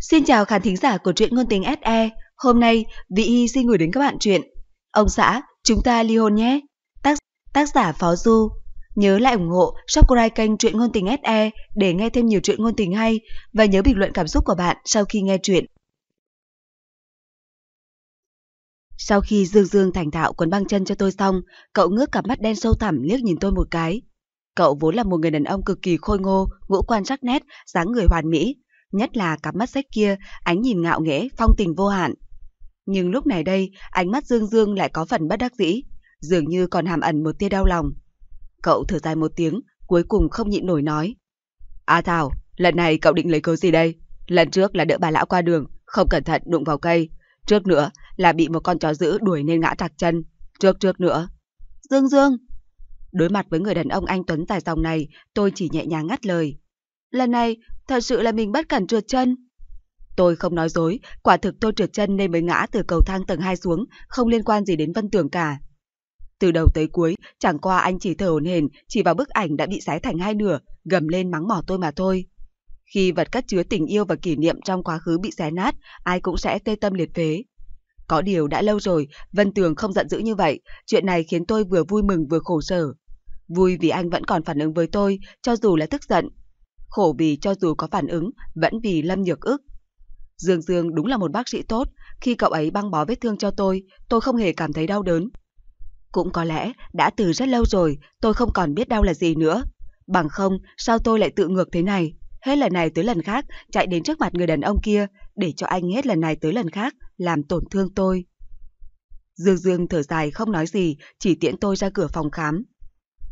Xin chào khán thính giả của truyện ngôn tình SE. Hôm nay, Vị Y xin gửi đến các bạn truyện Ông xã, chúng ta ly hôn nhé. Tác, tác giả Phó Du. Nhớ lại ủng hộ subscribe kênh truyện ngôn tình SE để nghe thêm nhiều truyện ngôn tình hay và nhớ bình luận cảm xúc của bạn sau khi nghe truyện. Sau khi Dương Dương thành thạo quấn băng chân cho tôi xong, cậu ngước cặp mắt đen sâu thẳm liếc nhìn tôi một cái. Cậu vốn là một người đàn ông cực kỳ khôi ngô, ngũ quan sắc nét, dáng người hoàn mỹ, nhất là cặp mắt sách kia, ánh nhìn ngạo nghễ, phong tình vô hạn. Nhưng lúc này đây, ánh mắt Dương Dương lại có phần bất đắc dĩ, dường như còn hàm ẩn một tia đau lòng. Cậu thở dài một tiếng, cuối cùng không nhịn nổi nói. A Thảo, lần này cậu định lấy cớ gì đây? Lần trước là đỡ bà lão qua đường, không cẩn thận đụng vào cây. Trước nữa là bị một con chó dữ đuổi nên ngã tạc chân. Trước trước nữa. Dương Dương! Đối mặt với người đàn ông anh Tuấn tài dòng này, tôi chỉ nhẹ nhàng ngắt lời. Lần này, thật sự là mình bất cẩn trượt chân. Tôi không nói dối, quả thực tôi trượt chân nên mới ngã từ cầu thang tầng 2 xuống, không liên quan gì đến Vân Tường cả. Từ đầu tới cuối, chẳng qua anh chỉ thở hổn hển, chỉ vào bức ảnh đã bị xé thành hai nửa, gầm lên mắng mỏ tôi mà thôi. Khi vật cất chứa tình yêu và kỷ niệm trong quá khứ bị xé nát, ai cũng sẽ tê tâm liệt phế. Có điều đã lâu rồi, Vân Tường không giận dữ như vậy, chuyện này khiến tôi vừa vui mừng vừa khổ sở. Vui vì anh vẫn còn phản ứng với tôi, cho dù là tức giận, khổ vì cho dù có phản ứng, vẫn vì Lâm Nhược ức. Dương Dương đúng là một bác sĩ tốt, khi cậu ấy băng bó vết thương cho tôi, tôi không hề cảm thấy đau đớn. Cũng có lẽ đã từ rất lâu rồi, tôi không còn biết đau là gì nữa. Bằng không, sao tôi lại tự ngược thế này? Hết lần này tới lần khác, chạy đến trước mặt người đàn ông kia, để cho anh hết lần này tới lần khác, làm tổn thương tôi. Dương Dương thở dài không nói gì, chỉ tiễn tôi ra cửa phòng khám.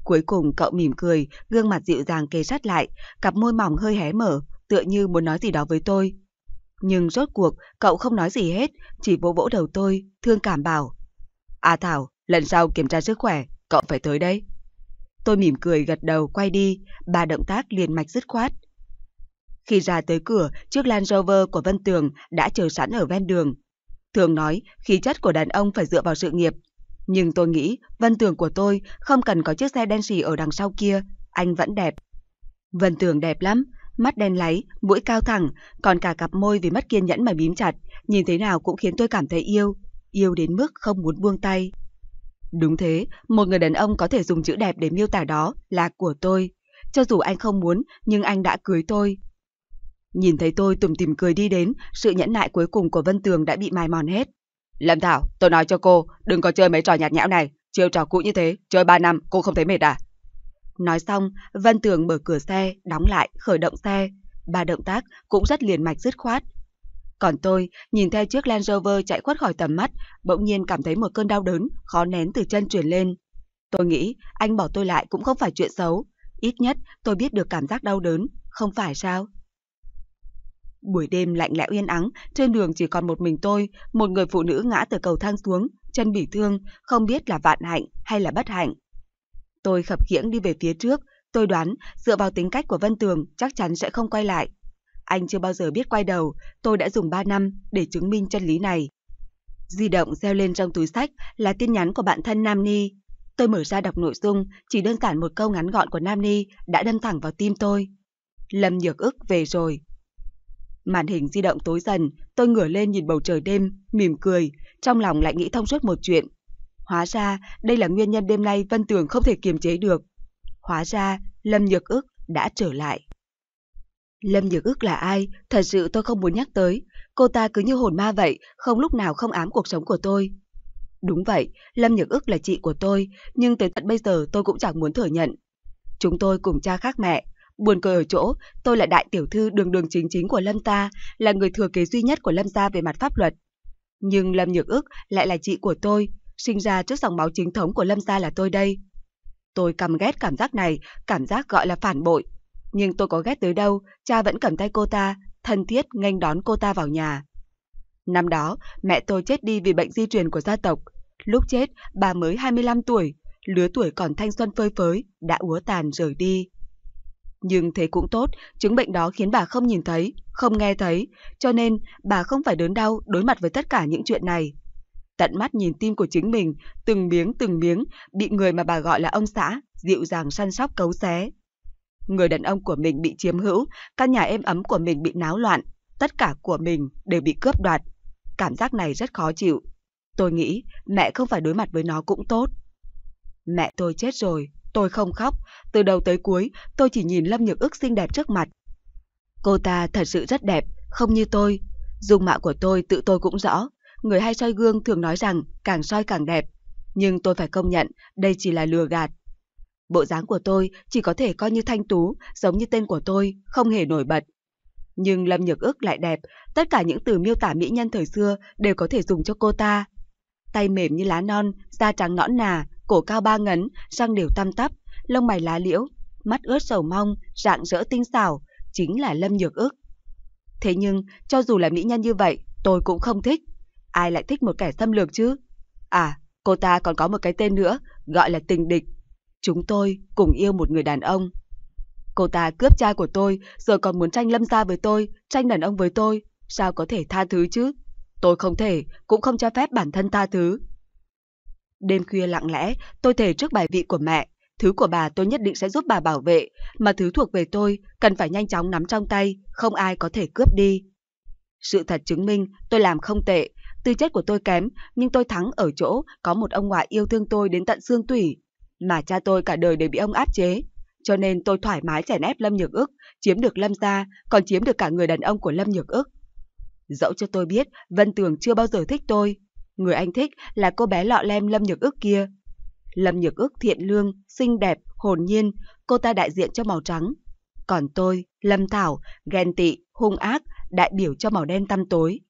Cuối cùng cậu mỉm cười, gương mặt dịu dàng kề sát lại, cặp môi mỏng hơi hé mở, tựa như muốn nói gì đó với tôi. Nhưng rốt cuộc, cậu không nói gì hết, chỉ vỗ vỗ đầu tôi, thương cảm bảo. "A à Thảo, lần sau kiểm tra sức khỏe, cậu phải tới đây. Tôi mỉm cười gật đầu quay đi, ba động tác liền mạch dứt khoát. Khi ra tới cửa, chiếc Land Rover của Vân Tường đã chờ sẵn ở ven đường. Thường nói, khí chất của đàn ông phải dựa vào sự nghiệp nhưng tôi nghĩ Vân Tường của tôi không cần có chiếc xe đen xì ở đằng sau kia, anh vẫn đẹp. Vân Tường đẹp lắm, mắt đen láy, mũi cao thẳng, còn cả cặp môi vì mất kiên nhẫn mà bím chặt, nhìn thế nào cũng khiến tôi cảm thấy yêu, yêu đến mức không muốn buông tay. Đúng thế, một người đàn ông có thể dùng chữ đẹp để miêu tả đó là của tôi. Cho dù anh không muốn, nhưng anh đã cưới tôi. Nhìn thấy tôi tủm tìm cười đi đến, sự nhẫn nại cuối cùng của Vân Tường đã bị mài mòn hết. Lâm Thảo, tôi nói cho cô, đừng có chơi mấy trò nhạt nhẽo này, chiêu trò cũ như thế, chơi 3 năm cô không thấy mệt à? Nói xong, Vân Tường mở cửa xe, đóng lại, khởi động xe. Ba động tác cũng rất liền mạch dứt khoát. Còn tôi, nhìn theo chiếc Land Rover chạy khuất khỏi tầm mắt, bỗng nhiên cảm thấy một cơn đau đớn, khó nén từ chân truyền lên. Tôi nghĩ anh bỏ tôi lại cũng không phải chuyện xấu. Ít nhất tôi biết được cảm giác đau đớn, không phải sao? Buổi đêm lạnh lẽo yên ắng, trên đường chỉ còn một mình tôi, một người phụ nữ ngã từ cầu thang xuống, chân bị thương, không biết là vạn hạnh hay là bất hạnh. Tôi khập khiễng đi về phía trước, tôi đoán dựa vào tính cách của Vân Tường chắc chắn sẽ không quay lại. Anh chưa bao giờ biết quay đầu, tôi đã dùng 3 năm để chứng minh chân lý này. Di động reo lên trong túi sách là tin nhắn của bạn thân Nam Ni. Tôi mở ra đọc nội dung, chỉ đơn giản một câu ngắn gọn của Nam Ni đã đâm thẳng vào tim tôi. Lâm Nhược ức về rồi, Màn hình di động tối dần, tôi ngửa lên nhìn bầu trời đêm, mỉm cười, trong lòng lại nghĩ thông suốt một chuyện. Hóa ra, đây là nguyên nhân đêm nay Vân Tường không thể kiềm chế được. Hóa ra, Lâm Nhược ức đã trở lại. Lâm Nhược ức là ai, thật sự tôi không muốn nhắc tới. Cô ta cứ như hồn ma vậy, không lúc nào không ám cuộc sống của tôi. Đúng vậy, Lâm Nhược ức là chị của tôi, nhưng tới tận bây giờ tôi cũng chẳng muốn thừa nhận. Chúng tôi cùng cha khác mẹ, Buồn cười ở chỗ, tôi là đại tiểu thư đường đường chính chính của Lâm ta, là người thừa kế duy nhất của Lâm gia về mặt pháp luật. Nhưng Lâm Nhược Ước lại là chị của tôi, sinh ra trước dòng máu chính thống của Lâm gia là tôi đây. Tôi căm ghét cảm giác này, cảm giác gọi là phản bội. Nhưng tôi có ghét tới đâu, cha vẫn cầm tay cô ta, thân thiết nghênh đón cô ta vào nhà. Năm đó, mẹ tôi chết đi vì bệnh di truyền của gia tộc. Lúc chết, bà mới 25 tuổi, lứa tuổi còn thanh xuân phơi phới, đã úa tàn rời đi nhưng thế cũng tốt, chứng bệnh đó khiến bà không nhìn thấy, không nghe thấy, cho nên bà không phải đớn đau đối mặt với tất cả những chuyện này. Tận mắt nhìn tim của chính mình, từng miếng từng miếng, bị người mà bà gọi là ông xã, dịu dàng săn sóc cấu xé. Người đàn ông của mình bị chiếm hữu, căn nhà êm ấm của mình bị náo loạn, tất cả của mình đều bị cướp đoạt. Cảm giác này rất khó chịu. Tôi nghĩ mẹ không phải đối mặt với nó cũng tốt. Mẹ tôi chết rồi, Tôi không khóc, từ đầu tới cuối tôi chỉ nhìn Lâm Nhược Ước xinh đẹp trước mặt. Cô ta thật sự rất đẹp, không như tôi. Dung mạo của tôi tự tôi cũng rõ, người hay soi gương thường nói rằng càng soi càng đẹp. Nhưng tôi phải công nhận đây chỉ là lừa gạt. Bộ dáng của tôi chỉ có thể coi như thanh tú, giống như tên của tôi, không hề nổi bật. Nhưng Lâm Nhược Ước lại đẹp, tất cả những từ miêu tả mỹ nhân thời xưa đều có thể dùng cho cô ta. Tay mềm như lá non, da trắng nõn nà, cổ cao ba ngấn, răng đều tăm tắp, lông mày lá liễu, mắt ướt sầu mong, rạng rỡ tinh xảo, chính là Lâm Nhược Ước. Thế nhưng, cho dù là mỹ nhân như vậy, tôi cũng không thích. Ai lại thích một kẻ xâm lược chứ? À, cô ta còn có một cái tên nữa, gọi là tình địch. Chúng tôi cùng yêu một người đàn ông. Cô ta cướp cha của tôi, rồi còn muốn tranh lâm gia với tôi, tranh đàn ông với tôi. Sao có thể tha thứ chứ? Tôi không thể, cũng không cho phép bản thân tha thứ. Đêm khuya lặng lẽ, tôi thề trước bài vị của mẹ, thứ của bà tôi nhất định sẽ giúp bà bảo vệ, mà thứ thuộc về tôi cần phải nhanh chóng nắm trong tay, không ai có thể cướp đi. Sự thật chứng minh tôi làm không tệ, tư chất của tôi kém, nhưng tôi thắng ở chỗ có một ông ngoại yêu thương tôi đến tận xương tủy, mà cha tôi cả đời đều bị ông áp chế. Cho nên tôi thoải mái chèn ép Lâm Nhược ức, chiếm được Lâm gia, còn chiếm được cả người đàn ông của Lâm Nhược ức. Dẫu cho tôi biết Vân Tường chưa bao giờ thích tôi, Người anh thích là cô bé lọ lem Lâm Nhược Ước kia. Lâm Nhược Ước thiện lương, xinh đẹp, hồn nhiên, cô ta đại diện cho màu trắng. Còn tôi, Lâm Thảo, ghen tị, hung ác, đại biểu cho màu đen tăm tối.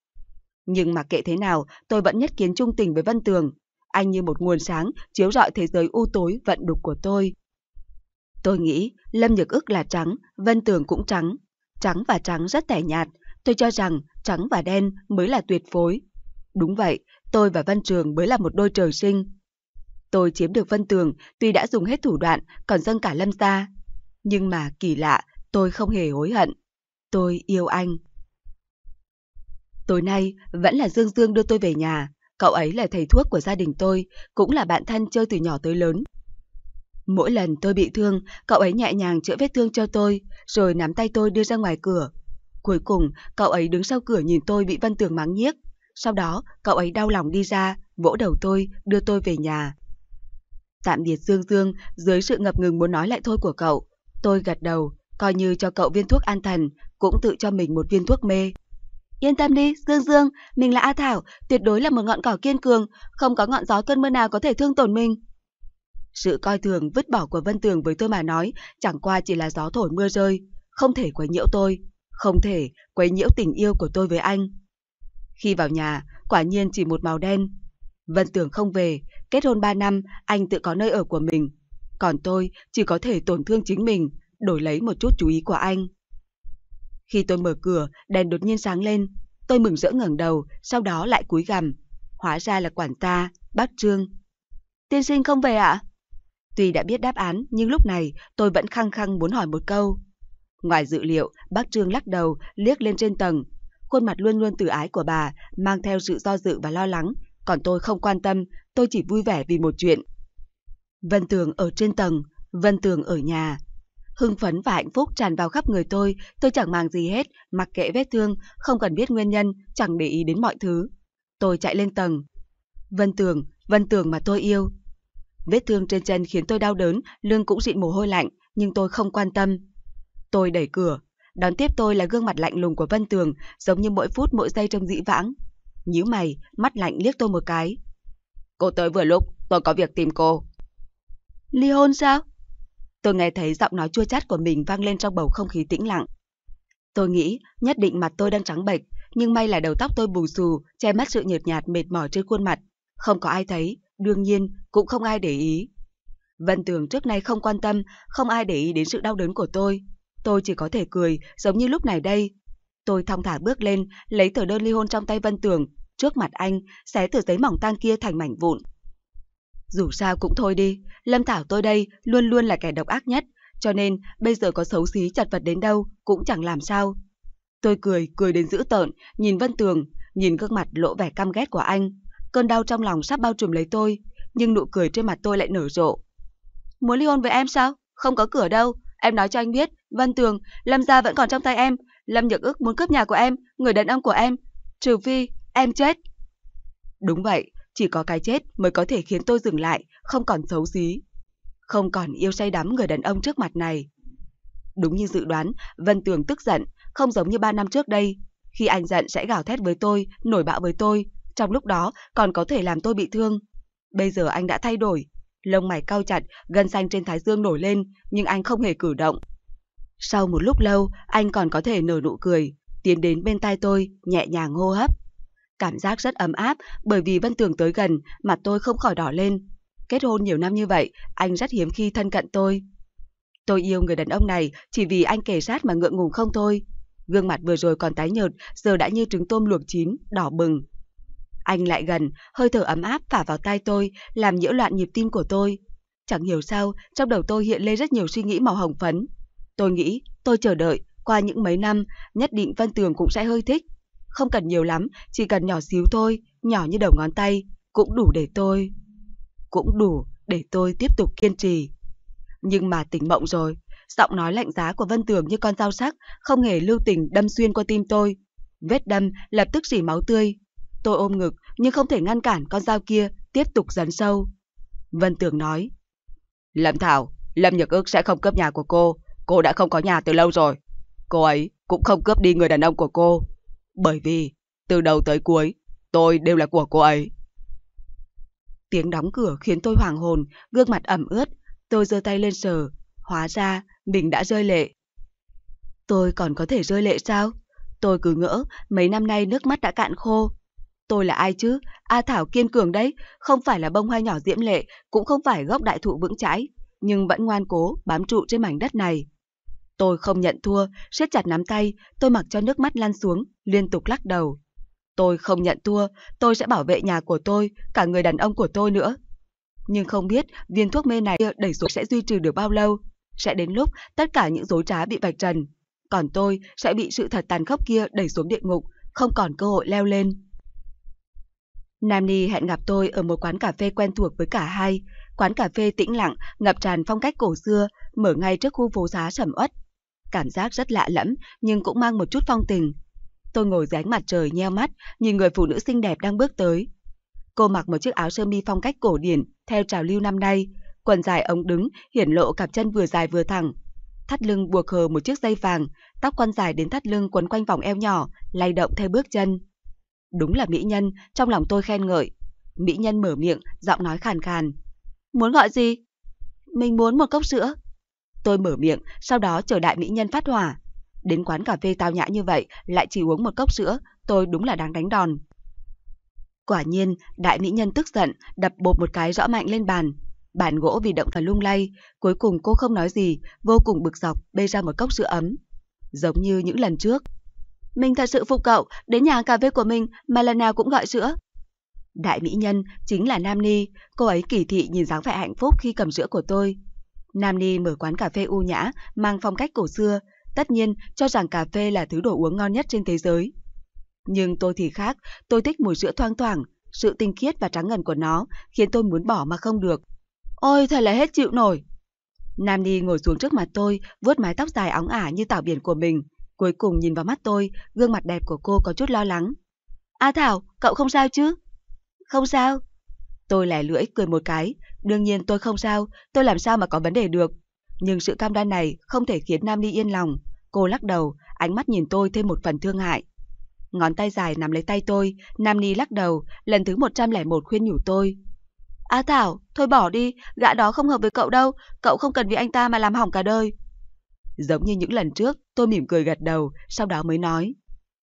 Nhưng mà kệ thế nào, tôi vẫn nhất kiến trung tình với Vân Tường. Anh như một nguồn sáng chiếu rọi thế giới u tối vận đục của tôi. Tôi nghĩ Lâm Nhược Ước là trắng, Vân Tường cũng trắng. Trắng và trắng rất tẻ nhạt, tôi cho rằng trắng và đen mới là tuyệt phối. Đúng vậy, tôi và Văn Trường mới là một đôi trời sinh. Tôi chiếm được Vân Tường tuy đã dùng hết thủ đoạn, còn dâng cả Lâm ra. Nhưng mà kỳ lạ, tôi không hề hối hận. Tôi yêu anh. Tối nay, vẫn là Dương Dương đưa tôi về nhà. Cậu ấy là thầy thuốc của gia đình tôi, cũng là bạn thân chơi từ nhỏ tới lớn. Mỗi lần tôi bị thương, cậu ấy nhẹ nhàng chữa vết thương cho tôi, rồi nắm tay tôi đưa ra ngoài cửa. Cuối cùng, cậu ấy đứng sau cửa nhìn tôi bị Văn Tường mắng nhiếc. Sau đó, cậu ấy đau lòng đi ra, vỗ đầu tôi, đưa tôi về nhà. Tạm biệt Dương Dương, dưới sự ngập ngừng muốn nói lại thôi của cậu. Tôi gật đầu, coi như cho cậu viên thuốc an thần, cũng tự cho mình một viên thuốc mê. Yên tâm đi, Dương Dương, mình là A Thảo, tuyệt đối là một ngọn cỏ kiên cường, không có ngọn gió cơn mưa nào có thể thương tổn mình. Sự coi thường vứt bỏ của Vân Tường với tôi mà nói, chẳng qua chỉ là gió thổi mưa rơi, không thể quấy nhiễu tôi, không thể quấy nhiễu tình yêu của tôi với anh. Khi vào nhà, quả nhiên chỉ một màu đen. Vân tưởng không về, kết hôn 3 năm, anh tự có nơi ở của mình. Còn tôi chỉ có thể tổn thương chính mình, đổi lấy một chút chú ý của anh. Khi tôi mở cửa, đèn đột nhiên sáng lên. Tôi mừng rỡ ngẩng đầu, sau đó lại cúi gằm. Hóa ra là quản ta, bác Trương. Tiên sinh không về ạ? À? Tuy đã biết đáp án, nhưng lúc này tôi vẫn khăng khăng muốn hỏi một câu. Ngoài dự liệu, bác Trương lắc đầu, liếc lên trên tầng, Khuôn mặt luôn luôn từ ái của bà mang theo sự do dự và lo lắng, còn tôi không quan tâm, tôi chỉ vui vẻ vì một chuyện. Vân Tường ở trên tầng, Vân Tường ở nhà. Hưng phấn và hạnh phúc tràn vào khắp người tôi, tôi chẳng màng gì hết, mặc kệ vết thương, không cần biết nguyên nhân, chẳng để ý đến mọi thứ. Tôi chạy lên tầng. Vân Tường, Vân Tường mà tôi yêu. Vết thương trên chân khiến tôi đau đớn, lưng cũng dịn mồ hôi lạnh, nhưng tôi không quan tâm. Tôi đẩy cửa, Đón tiếp tôi là gương mặt lạnh lùng của Vân Tường, giống như mỗi phút mỗi giây trong dĩ vãng. Nhíu mày, mắt lạnh liếc tôi một cái. Cô tới vừa lúc, tôi có việc tìm cô. Ly hôn sao? Tôi nghe thấy giọng nói chua chát của mình vang lên trong bầu không khí tĩnh lặng. Tôi nghĩ nhất định mặt tôi đang trắng bệch, nhưng may là đầu tóc tôi bù xù, che mắt sự nhợt nhạt mệt mỏi trên khuôn mặt. Không có ai thấy, đương nhiên cũng không ai để ý. Vân Tường trước nay không quan tâm, không ai để ý đến sự đau đớn của tôi tôi chỉ có thể cười, giống như lúc này đây. Tôi thong thả bước lên, lấy tờ đơn ly hôn trong tay Vân Tường, trước mặt anh, xé tờ giấy mỏng tan kia thành mảnh vụn. Dù sao cũng thôi đi, Lâm Thảo tôi đây luôn luôn là kẻ độc ác nhất, cho nên bây giờ có xấu xí chặt vật đến đâu cũng chẳng làm sao. Tôi cười, cười đến dữ tợn, nhìn Vân Tường, nhìn gương mặt lộ vẻ căm ghét của anh. Cơn đau trong lòng sắp bao trùm lấy tôi, nhưng nụ cười trên mặt tôi lại nở rộ. Muốn ly hôn với em sao? Không có cửa đâu, Em nói cho anh biết, Vân Tường, Lâm gia vẫn còn trong tay em. Lâm Nhược Ước muốn cướp nhà của em, người đàn ông của em. Trừ phi, em chết. Đúng vậy, chỉ có cái chết mới có thể khiến tôi dừng lại, không còn xấu xí. Không còn yêu say đắm người đàn ông trước mặt này. Đúng như dự đoán, Vân Tường tức giận, không giống như ba năm trước đây. Khi anh giận sẽ gào thét với tôi, nổi bạo với tôi, trong lúc đó còn có thể làm tôi bị thương. Bây giờ anh đã thay đổi, lông mày cau chặt, gân xanh trên thái dương nổi lên, nhưng anh không hề cử động. Sau một lúc lâu, anh còn có thể nở nụ cười, tiến đến bên tai tôi, nhẹ nhàng hô hấp. Cảm giác rất ấm áp bởi vì Vân Tường tới gần, mặt tôi không khỏi đỏ lên. Kết hôn nhiều năm như vậy, anh rất hiếm khi thân cận tôi. Tôi yêu người đàn ông này chỉ vì anh kể sát mà ngượng ngùng không thôi. Gương mặt vừa rồi còn tái nhợt, giờ đã như trứng tôm luộc chín, đỏ bừng, anh lại gần, hơi thở ấm áp phả vào tai tôi, làm nhiễu loạn nhịp tim của tôi. Chẳng hiểu sao, trong đầu tôi hiện lên rất nhiều suy nghĩ màu hồng phấn. Tôi nghĩ, tôi chờ đợi, qua những mấy năm, nhất định Vân Tường cũng sẽ hơi thích. Không cần nhiều lắm, chỉ cần nhỏ xíu thôi, nhỏ như đầu ngón tay, cũng đủ để tôi. Cũng đủ để tôi tiếp tục kiên trì. Nhưng mà tỉnh mộng rồi, giọng nói lạnh giá của Vân Tường như con dao sắc, không hề lưu tình đâm xuyên qua tim tôi. Vết đâm lập tức rỉ máu tươi, Tôi ôm ngực nhưng không thể ngăn cản con dao kia tiếp tục dấn sâu. Vân Tường nói. Lâm Thảo, Lâm nhật Ước sẽ không cướp nhà của cô. Cô đã không có nhà từ lâu rồi. Cô ấy cũng không cướp đi người đàn ông của cô. Bởi vì từ đầu tới cuối tôi đều là của cô ấy. Tiếng đóng cửa khiến tôi hoảng hồn, gương mặt ẩm ướt. Tôi giơ tay lên sờ. Hóa ra mình đã rơi lệ. Tôi còn có thể rơi lệ sao? Tôi cứ ngỡ mấy năm nay nước mắt đã cạn khô. Tôi là ai chứ? A Thảo kiên cường đấy, không phải là bông hoa nhỏ diễm lệ, cũng không phải gốc đại thụ vững chãi, nhưng vẫn ngoan cố bám trụ trên mảnh đất này. Tôi không nhận thua, siết chặt nắm tay, tôi mặc cho nước mắt lan xuống, liên tục lắc đầu. Tôi không nhận thua, tôi sẽ bảo vệ nhà của tôi, cả người đàn ông của tôi nữa. Nhưng không biết viên thuốc mê này đẩy xuống sẽ duy trì được bao lâu. Sẽ đến lúc tất cả những dối trá bị vạch trần. Còn tôi sẽ bị sự thật tàn khốc kia đẩy xuống địa ngục, không còn cơ hội leo lên. Nam Ni hẹn gặp tôi ở một quán cà phê quen thuộc với cả hai. Quán cà phê tĩnh lặng, ngập tràn phong cách cổ xưa, mở ngay trước khu phố xá sầm uất. Cảm giác rất lạ lẫm, nhưng cũng mang một chút phong tình. Tôi ngồi dưới ánh mặt trời nheo mắt, nhìn người phụ nữ xinh đẹp đang bước tới. Cô mặc một chiếc áo sơ mi phong cách cổ điển, theo trào lưu năm nay. Quần dài ống đứng, hiển lộ cặp chân vừa dài vừa thẳng. Thắt lưng buộc hờ một chiếc dây vàng, tóc quăn dài đến thắt lưng quấn quanh vòng eo nhỏ, lay động theo bước chân. Đúng là mỹ nhân, trong lòng tôi khen ngợi. Mỹ nhân mở miệng, giọng nói khàn khàn. Muốn gọi gì? Mình muốn một cốc sữa. Tôi mở miệng, sau đó chờ đại mỹ nhân phát hỏa. Đến quán cà phê tao nhã như vậy, lại chỉ uống một cốc sữa, tôi đúng là đáng đánh đòn. Quả nhiên, đại mỹ nhân tức giận, đập bột một cái rõ mạnh lên bàn. Bàn gỗ vì động và lung lay, cuối cùng cô không nói gì, vô cùng bực dọc, bê ra một cốc sữa ấm. Giống như những lần trước, mình thật sự phục cậu, đến nhà cà phê của mình mà lần nào cũng gọi sữa. Đại mỹ nhân chính là Nam Ni, cô ấy kỳ thị nhìn dáng vẻ hạnh phúc khi cầm sữa của tôi. Nam Ni mở quán cà phê u nhã, mang phong cách cổ xưa, tất nhiên cho rằng cà phê là thứ đồ uống ngon nhất trên thế giới. Nhưng tôi thì khác, tôi thích mùi sữa thoang thoảng, sự tinh khiết và trắng ngần của nó khiến tôi muốn bỏ mà không được. Ôi, thật là hết chịu nổi. Nam Ni ngồi xuống trước mặt tôi, vuốt mái tóc dài óng ả như tảo biển của mình, Cuối cùng nhìn vào mắt tôi, gương mặt đẹp của cô có chút lo lắng. A Thảo, cậu không sao chứ? Không sao. Tôi lẻ lưỡi cười một cái, đương nhiên tôi không sao, tôi làm sao mà có vấn đề được. Nhưng sự cam đoan này không thể khiến Nam Ni yên lòng. Cô lắc đầu, ánh mắt nhìn tôi thêm một phần thương hại. Ngón tay dài nắm lấy tay tôi, Nam Ni lắc đầu, lần thứ 101 khuyên nhủ tôi. A Thảo, thôi bỏ đi, gã đó không hợp với cậu đâu, cậu không cần vì anh ta mà làm hỏng cả đời. Giống như những lần trước, tôi mỉm cười gật đầu, sau đó mới nói.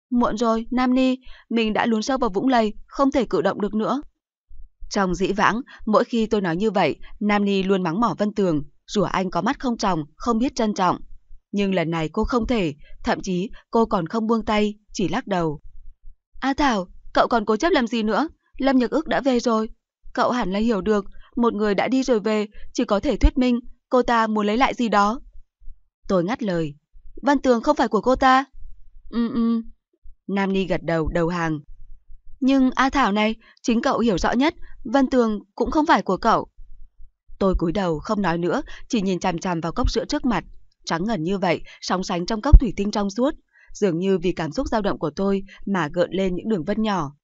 Muộn rồi, Nam Ni, mình đã lún sâu vào vũng lầy, không thể cử động được nữa. Trong dĩ vãng, mỗi khi tôi nói như vậy, Nam Ni luôn mắng mỏ Vân Tường, rủa anh có mắt không tròng, không biết trân trọng. Nhưng lần này cô không thể, thậm chí cô còn không buông tay, chỉ lắc đầu. A Thảo, cậu còn cố chấp làm gì nữa? Lâm Nhật Ước đã về rồi. Cậu hẳn là hiểu được, một người đã đi rồi về, chỉ có thể thuyết minh, cô ta muốn lấy lại gì đó. Tôi ngắt lời. Văn tường không phải của cô ta. Ừ ừ. Nam Ni gật đầu đầu hàng. Nhưng A Thảo này, chính cậu hiểu rõ nhất, Văn Tường cũng không phải của cậu. Tôi cúi đầu không nói nữa, chỉ nhìn chằm chằm vào cốc sữa trước mặt, trắng ngần như vậy, sóng sánh trong cốc thủy tinh trong suốt, dường như vì cảm xúc dao động của tôi mà gợn lên những đường vân nhỏ.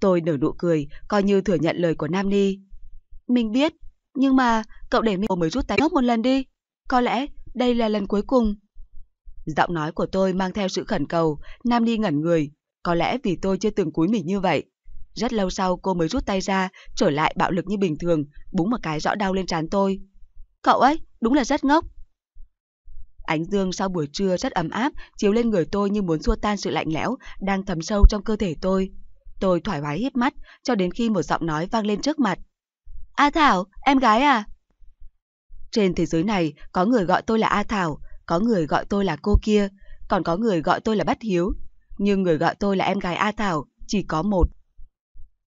Tôi nở nụ cười, coi như thừa nhận lời của Nam Ni. Mình biết, nhưng mà cậu để mình mới rút tay ngốc một lần đi. Có lẽ đây là lần cuối cùng. Giọng nói của tôi mang theo sự khẩn cầu, Nam Ni ngẩn người, có lẽ vì tôi chưa từng cúi mình như vậy. Rất lâu sau cô mới rút tay ra, trở lại bạo lực như bình thường, búng một cái rõ đau lên trán tôi. Cậu ấy, đúng là rất ngốc. Ánh dương sau buổi trưa rất ấm áp, chiếu lên người tôi như muốn xua tan sự lạnh lẽo, đang thấm sâu trong cơ thể tôi. Tôi thoải mái hít mắt, cho đến khi một giọng nói vang lên trước mặt. A Thảo, em gái à? Trên thế giới này, có người gọi tôi là A Thảo, có người gọi tôi là cô kia, còn có người gọi tôi là Bát Hiếu. Nhưng người gọi tôi là em gái A Thảo, chỉ có một.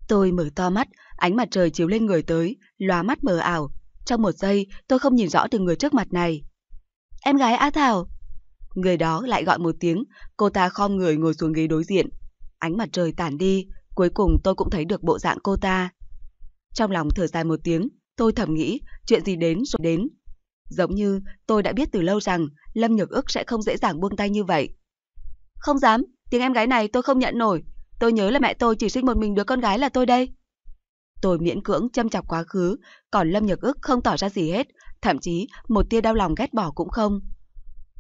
Tôi mở to mắt, ánh mặt trời chiếu lên người tới, lóa mắt mờ ảo. Trong một giây, tôi không nhìn rõ được người trước mặt này. Em gái A Thảo! Người đó lại gọi một tiếng, cô ta khom người ngồi xuống ghế đối diện. Ánh mặt trời tản đi, cuối cùng tôi cũng thấy được bộ dạng cô ta. Trong lòng thở dài một tiếng, Tôi thầm nghĩ, chuyện gì đến rồi đến. Giống như tôi đã biết từ lâu rằng Lâm Nhược ức sẽ không dễ dàng buông tay như vậy. Không dám, tiếng em gái này tôi không nhận nổi. Tôi nhớ là mẹ tôi chỉ sinh một mình đứa con gái là tôi đây. Tôi miễn cưỡng châm chọc quá khứ, còn Lâm Nhược ức không tỏ ra gì hết, thậm chí một tia đau lòng ghét bỏ cũng không.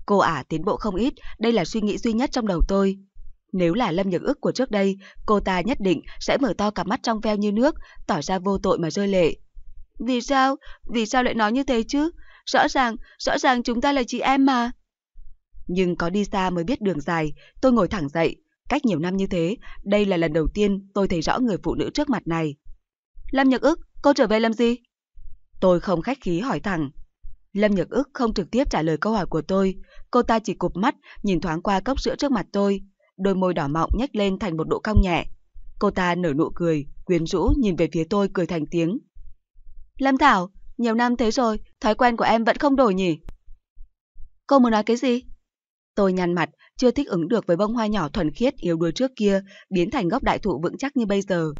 Cô ả tiến bộ không ít, đây là suy nghĩ duy nhất trong đầu tôi. Nếu là Lâm Nhược ức của trước đây, cô ta nhất định sẽ mở to cả mắt trong veo như nước, tỏ ra vô tội mà rơi lệ. Vì sao? Vì sao lại nói như thế chứ? Rõ ràng, rõ ràng chúng ta là chị em mà. Nhưng có đi xa mới biết đường dài, tôi ngồi thẳng dậy. Cách nhiều năm như thế, đây là lần đầu tiên tôi thấy rõ người phụ nữ trước mặt này. Lâm Nhật ức, cô trở về làm gì? Tôi không khách khí hỏi thẳng. Lâm Nhật ức không trực tiếp trả lời câu hỏi của tôi. Cô ta chỉ cụp mắt, nhìn thoáng qua cốc sữa trước mặt tôi. Đôi môi đỏ mọng nhếch lên thành một độ cong nhẹ. Cô ta nở nụ cười, quyến rũ nhìn về phía tôi cười thành tiếng. Lâm Thảo, nhiều năm thế rồi, thói quen của em vẫn không đổi nhỉ? Cô muốn nói cái gì? Tôi nhăn mặt, chưa thích ứng được với bông hoa nhỏ thuần khiết yếu đuối trước kia, biến thành gốc đại thụ vững chắc như bây giờ.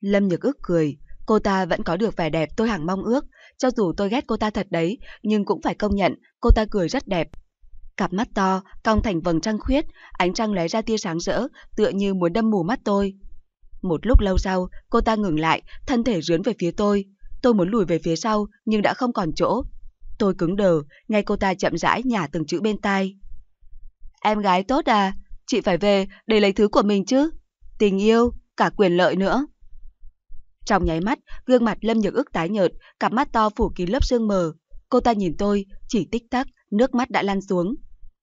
Lâm Nhược ức cười, cô ta vẫn có được vẻ đẹp tôi hằng mong ước, cho dù tôi ghét cô ta thật đấy, nhưng cũng phải công nhận cô ta cười rất đẹp. Cặp mắt to, cong thành vầng trăng khuyết, ánh trăng lóe ra tia sáng rỡ, tựa như muốn đâm mù mắt tôi. Một lúc lâu sau, cô ta ngừng lại, thân thể rướn về phía tôi. Tôi muốn lùi về phía sau nhưng đã không còn chỗ. Tôi cứng đờ, nghe cô ta chậm rãi nhả từng chữ bên tai. Em gái tốt à, chị phải về để lấy thứ của mình chứ. Tình yêu, cả quyền lợi nữa. Trong nháy mắt, gương mặt Lâm Nhược Ước tái nhợt, cặp mắt to phủ kín lớp sương mờ. Cô ta nhìn tôi, chỉ tích tắc, nước mắt đã lan xuống.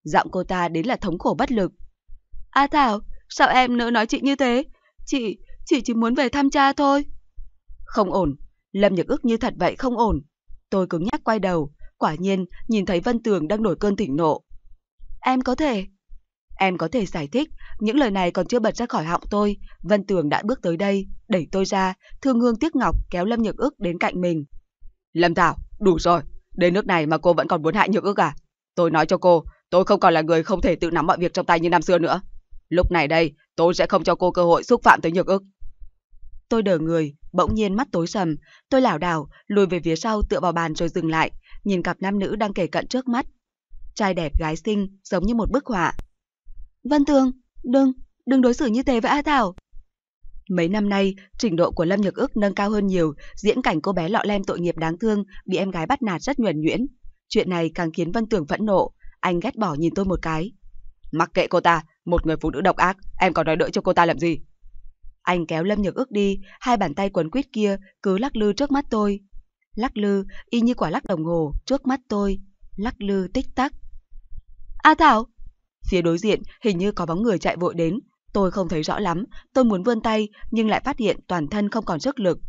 Giọng cô ta đến là thống khổ bất lực. A Thảo, sao em nỡ nói chị như thế? Chị, chị chỉ muốn về thăm cha thôi. Không ổn, Lâm nhược ước như thật vậy không ổn. Tôi cứng nhắc quay đầu, quả nhiên nhìn thấy Vân Tường đang nổi cơn thịnh nộ. Em có thể... Em có thể giải thích, những lời này còn chưa bật ra khỏi họng tôi, Vân Tường đã bước tới đây, đẩy tôi ra, thương hương tiếc ngọc kéo Lâm Nhược ước đến cạnh mình. Lâm Thảo, đủ rồi, đến nước này mà cô vẫn còn muốn hại Nhược ước à? Tôi nói cho cô, tôi không còn là người không thể tự nắm mọi việc trong tay như năm xưa nữa. Lúc này đây, tôi sẽ không cho cô cơ hội xúc phạm tới Nhược ước Tôi đỡ người, bỗng nhiên mắt tối sầm, tôi lảo đảo, lùi về phía sau tựa vào bàn rồi dừng lại, nhìn cặp nam nữ đang kể cận trước mắt. Trai đẹp gái xinh, giống như một bức họa. vân Tường, đừng, đừng đối xử như thế với A Thảo. Mấy năm nay, trình độ của Lâm Nhược Ước nâng cao hơn nhiều, diễn cảnh cô bé lọ lem tội nghiệp đáng thương, bị em gái bắt nạt rất nhuẩn nhuyễn. Chuyện này càng khiến Vân Tường phẫn nộ, anh ghét bỏ nhìn tôi một cái. Mặc kệ cô ta, một người phụ nữ độc ác, em còn nói đỡ cho cô ta làm gì? Anh kéo Lâm Nhược ước đi, hai bàn tay quấn quýt kia cứ lắc lư trước mắt tôi. Lắc lư, y như quả lắc đồng hồ, trước mắt tôi. Lắc lư tích tắc. A Thảo! Phía đối diện hình như có bóng người chạy vội đến. Tôi không thấy rõ lắm, tôi muốn vươn tay nhưng lại phát hiện toàn thân không còn sức lực.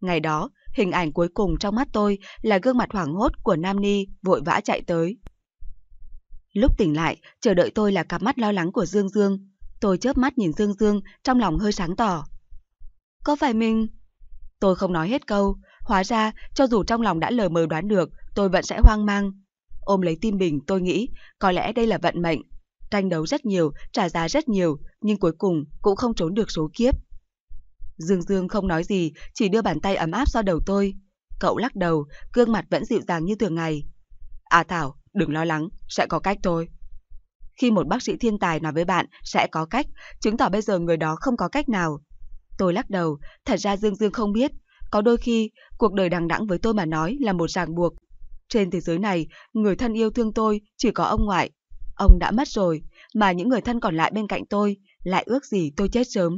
Ngày đó, hình ảnh cuối cùng trong mắt tôi là gương mặt hoảng hốt của Nam Ni vội vã chạy tới. Lúc tỉnh lại, chờ đợi tôi là cặp mắt lo lắng của Dương Dương. Tôi chớp mắt nhìn Dương Dương, trong lòng hơi sáng tỏ. Có phải mình... Tôi không nói hết câu, hóa ra cho dù trong lòng đã lờ mờ đoán được, tôi vẫn sẽ hoang mang. Ôm lấy tim mình tôi nghĩ, có lẽ đây là vận mệnh. Tranh đấu rất nhiều, trả giá rất nhiều, nhưng cuối cùng cũng không trốn được số kiếp. Dương Dương không nói gì, chỉ đưa bàn tay ấm áp so đầu tôi. Cậu lắc đầu, gương mặt vẫn dịu dàng như thường ngày. À Thảo, đừng lo lắng, sẽ có cách thôi. Khi một bác sĩ thiên tài nói với bạn sẽ có cách, chứng tỏ bây giờ người đó không có cách nào. Tôi lắc đầu, thật ra Dương Dương không biết. Có đôi khi, cuộc đời đằng đẵng với tôi mà nói là một ràng buộc. Trên thế giới này, người thân yêu thương tôi chỉ có ông ngoại. Ông đã mất rồi, mà những người thân còn lại bên cạnh tôi lại ước gì tôi chết sớm.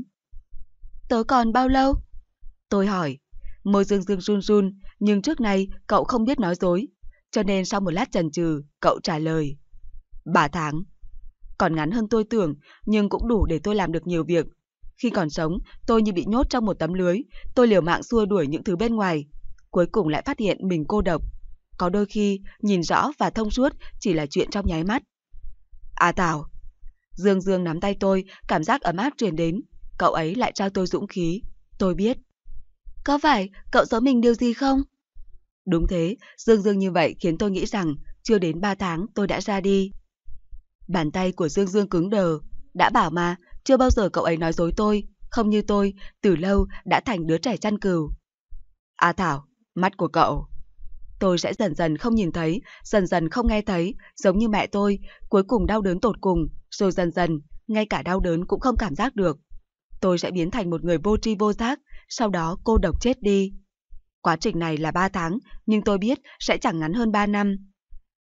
Tớ còn bao lâu? Tôi hỏi. Môi Dương Dương run run, nhưng trước nay cậu không biết nói dối. Cho nên sau một lát chần chừ, cậu trả lời. Bà tháng còn ngắn hơn tôi tưởng, nhưng cũng đủ để tôi làm được nhiều việc. Khi còn sống, tôi như bị nhốt trong một tấm lưới, tôi liều mạng xua đuổi những thứ bên ngoài. Cuối cùng lại phát hiện mình cô độc. Có đôi khi, nhìn rõ và thông suốt chỉ là chuyện trong nháy mắt. À Tào! Dương Dương nắm tay tôi, cảm giác ấm áp truyền đến. Cậu ấy lại trao tôi dũng khí. Tôi biết. Có phải cậu giấu mình điều gì không? Đúng thế, Dương Dương như vậy khiến tôi nghĩ rằng chưa đến 3 tháng tôi đã ra đi. Bàn tay của Dương Dương cứng đờ. Đã bảo mà, chưa bao giờ cậu ấy nói dối tôi. Không như tôi, từ lâu đã thành đứa trẻ chăn cừu. A à Thảo, mắt của cậu. Tôi sẽ dần dần không nhìn thấy, dần dần không nghe thấy, giống như mẹ tôi, cuối cùng đau đớn tột cùng, rồi dần dần, ngay cả đau đớn cũng không cảm giác được. Tôi sẽ biến thành một người vô tri vô giác, sau đó cô độc chết đi. Quá trình này là 3 tháng, nhưng tôi biết sẽ chẳng ngắn hơn 3 năm.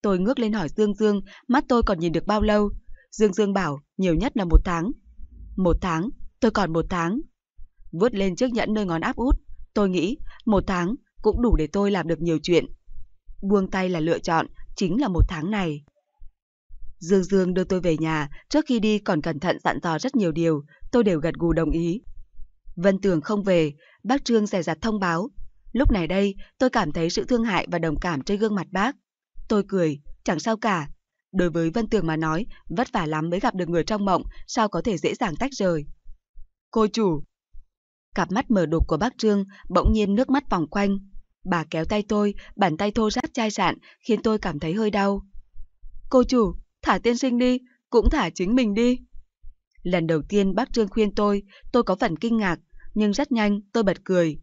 Tôi ngước lên hỏi Dương Dương, mắt tôi còn nhìn được bao lâu? Dương Dương bảo, nhiều nhất là một tháng. Một tháng, tôi còn một tháng. Vớt lên chiếc nhẫn nơi ngón áp út, tôi nghĩ một tháng cũng đủ để tôi làm được nhiều chuyện. Buông tay là lựa chọn, chính là một tháng này. Dương Dương đưa tôi về nhà, trước khi đi còn cẩn thận dặn dò rất nhiều điều, tôi đều gật gù đồng ý. Vân Tường không về, bác Trương rè rặt thông báo. Lúc này đây, tôi cảm thấy sự thương hại và đồng cảm trên gương mặt bác. Tôi cười, chẳng sao cả. Đối với Vân Tường mà nói, vất vả lắm mới gặp được người trong mộng, sao có thể dễ dàng tách rời. Cô chủ! Cặp mắt mở đục của bác Trương bỗng nhiên nước mắt vòng quanh. Bà kéo tay tôi, bàn tay thô ráp chai sạn khiến tôi cảm thấy hơi đau. Cô chủ, thả tiên sinh đi, cũng thả chính mình đi. Lần đầu tiên bác Trương khuyên tôi, tôi có phần kinh ngạc, nhưng rất nhanh tôi bật cười.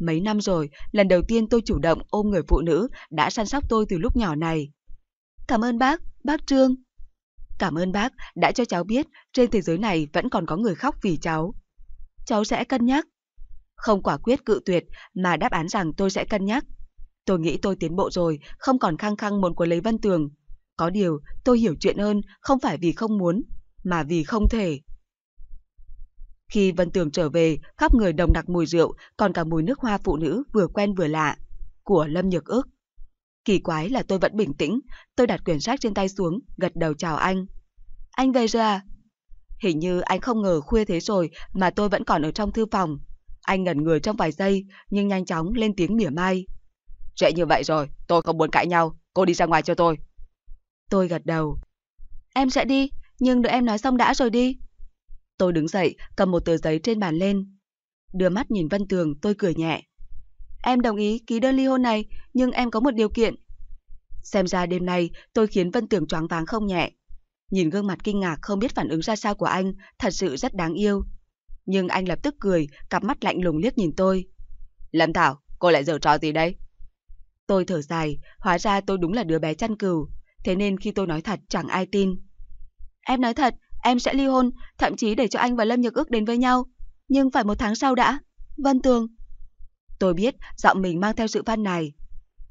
Mấy năm rồi, lần đầu tiên tôi chủ động ôm người phụ nữ đã săn sóc tôi từ lúc nhỏ này. Cảm ơn bác, bác Trương. Cảm ơn bác đã cho cháu biết trên thế giới này vẫn còn có người khóc vì cháu. Cháu sẽ cân nhắc. Không quả quyết cự tuyệt mà đáp án rằng tôi sẽ cân nhắc. Tôi nghĩ tôi tiến bộ rồi, không còn khăng khăng muốn của lấy Văn Tường. Có điều, tôi hiểu chuyện hơn không phải vì không muốn, mà vì không thể. Khi Vân Tường trở về, khắp người đồng đặc mùi rượu, còn cả mùi nước hoa phụ nữ vừa quen vừa lạ. Của Lâm Nhược ước. Kỳ quái là tôi vẫn bình tĩnh, tôi đặt quyển sách trên tay xuống, gật đầu chào anh. Anh về rồi à? Hình như anh không ngờ khuya thế rồi mà tôi vẫn còn ở trong thư phòng. Anh ngẩn người trong vài giây, nhưng nhanh chóng lên tiếng mỉa mai. Trễ như vậy rồi, tôi không muốn cãi nhau, cô đi ra ngoài cho tôi. Tôi gật đầu. Em sẽ đi, nhưng đợi em nói xong đã rồi đi. Tôi đứng dậy, cầm một tờ giấy trên bàn lên. Đưa mắt nhìn Vân Tường, tôi cười nhẹ. Em đồng ý ký đơn ly hôn này, nhưng em có một điều kiện. Xem ra đêm nay tôi khiến Vân Tường choáng váng không nhẹ. Nhìn gương mặt kinh ngạc không biết phản ứng ra sao của anh, thật sự rất đáng yêu. Nhưng anh lập tức cười, cặp mắt lạnh lùng liếc nhìn tôi. Lâm Thảo, cô lại giở trò gì đấy? Tôi thở dài, hóa ra tôi đúng là đứa bé chăn cừu, thế nên khi tôi nói thật chẳng ai tin. Em nói thật, Em sẽ ly hôn, thậm chí để cho anh và Lâm Nhược Ước đến với nhau. Nhưng phải một tháng sau đã. Vân Tường. Tôi biết giọng mình mang theo sự van này.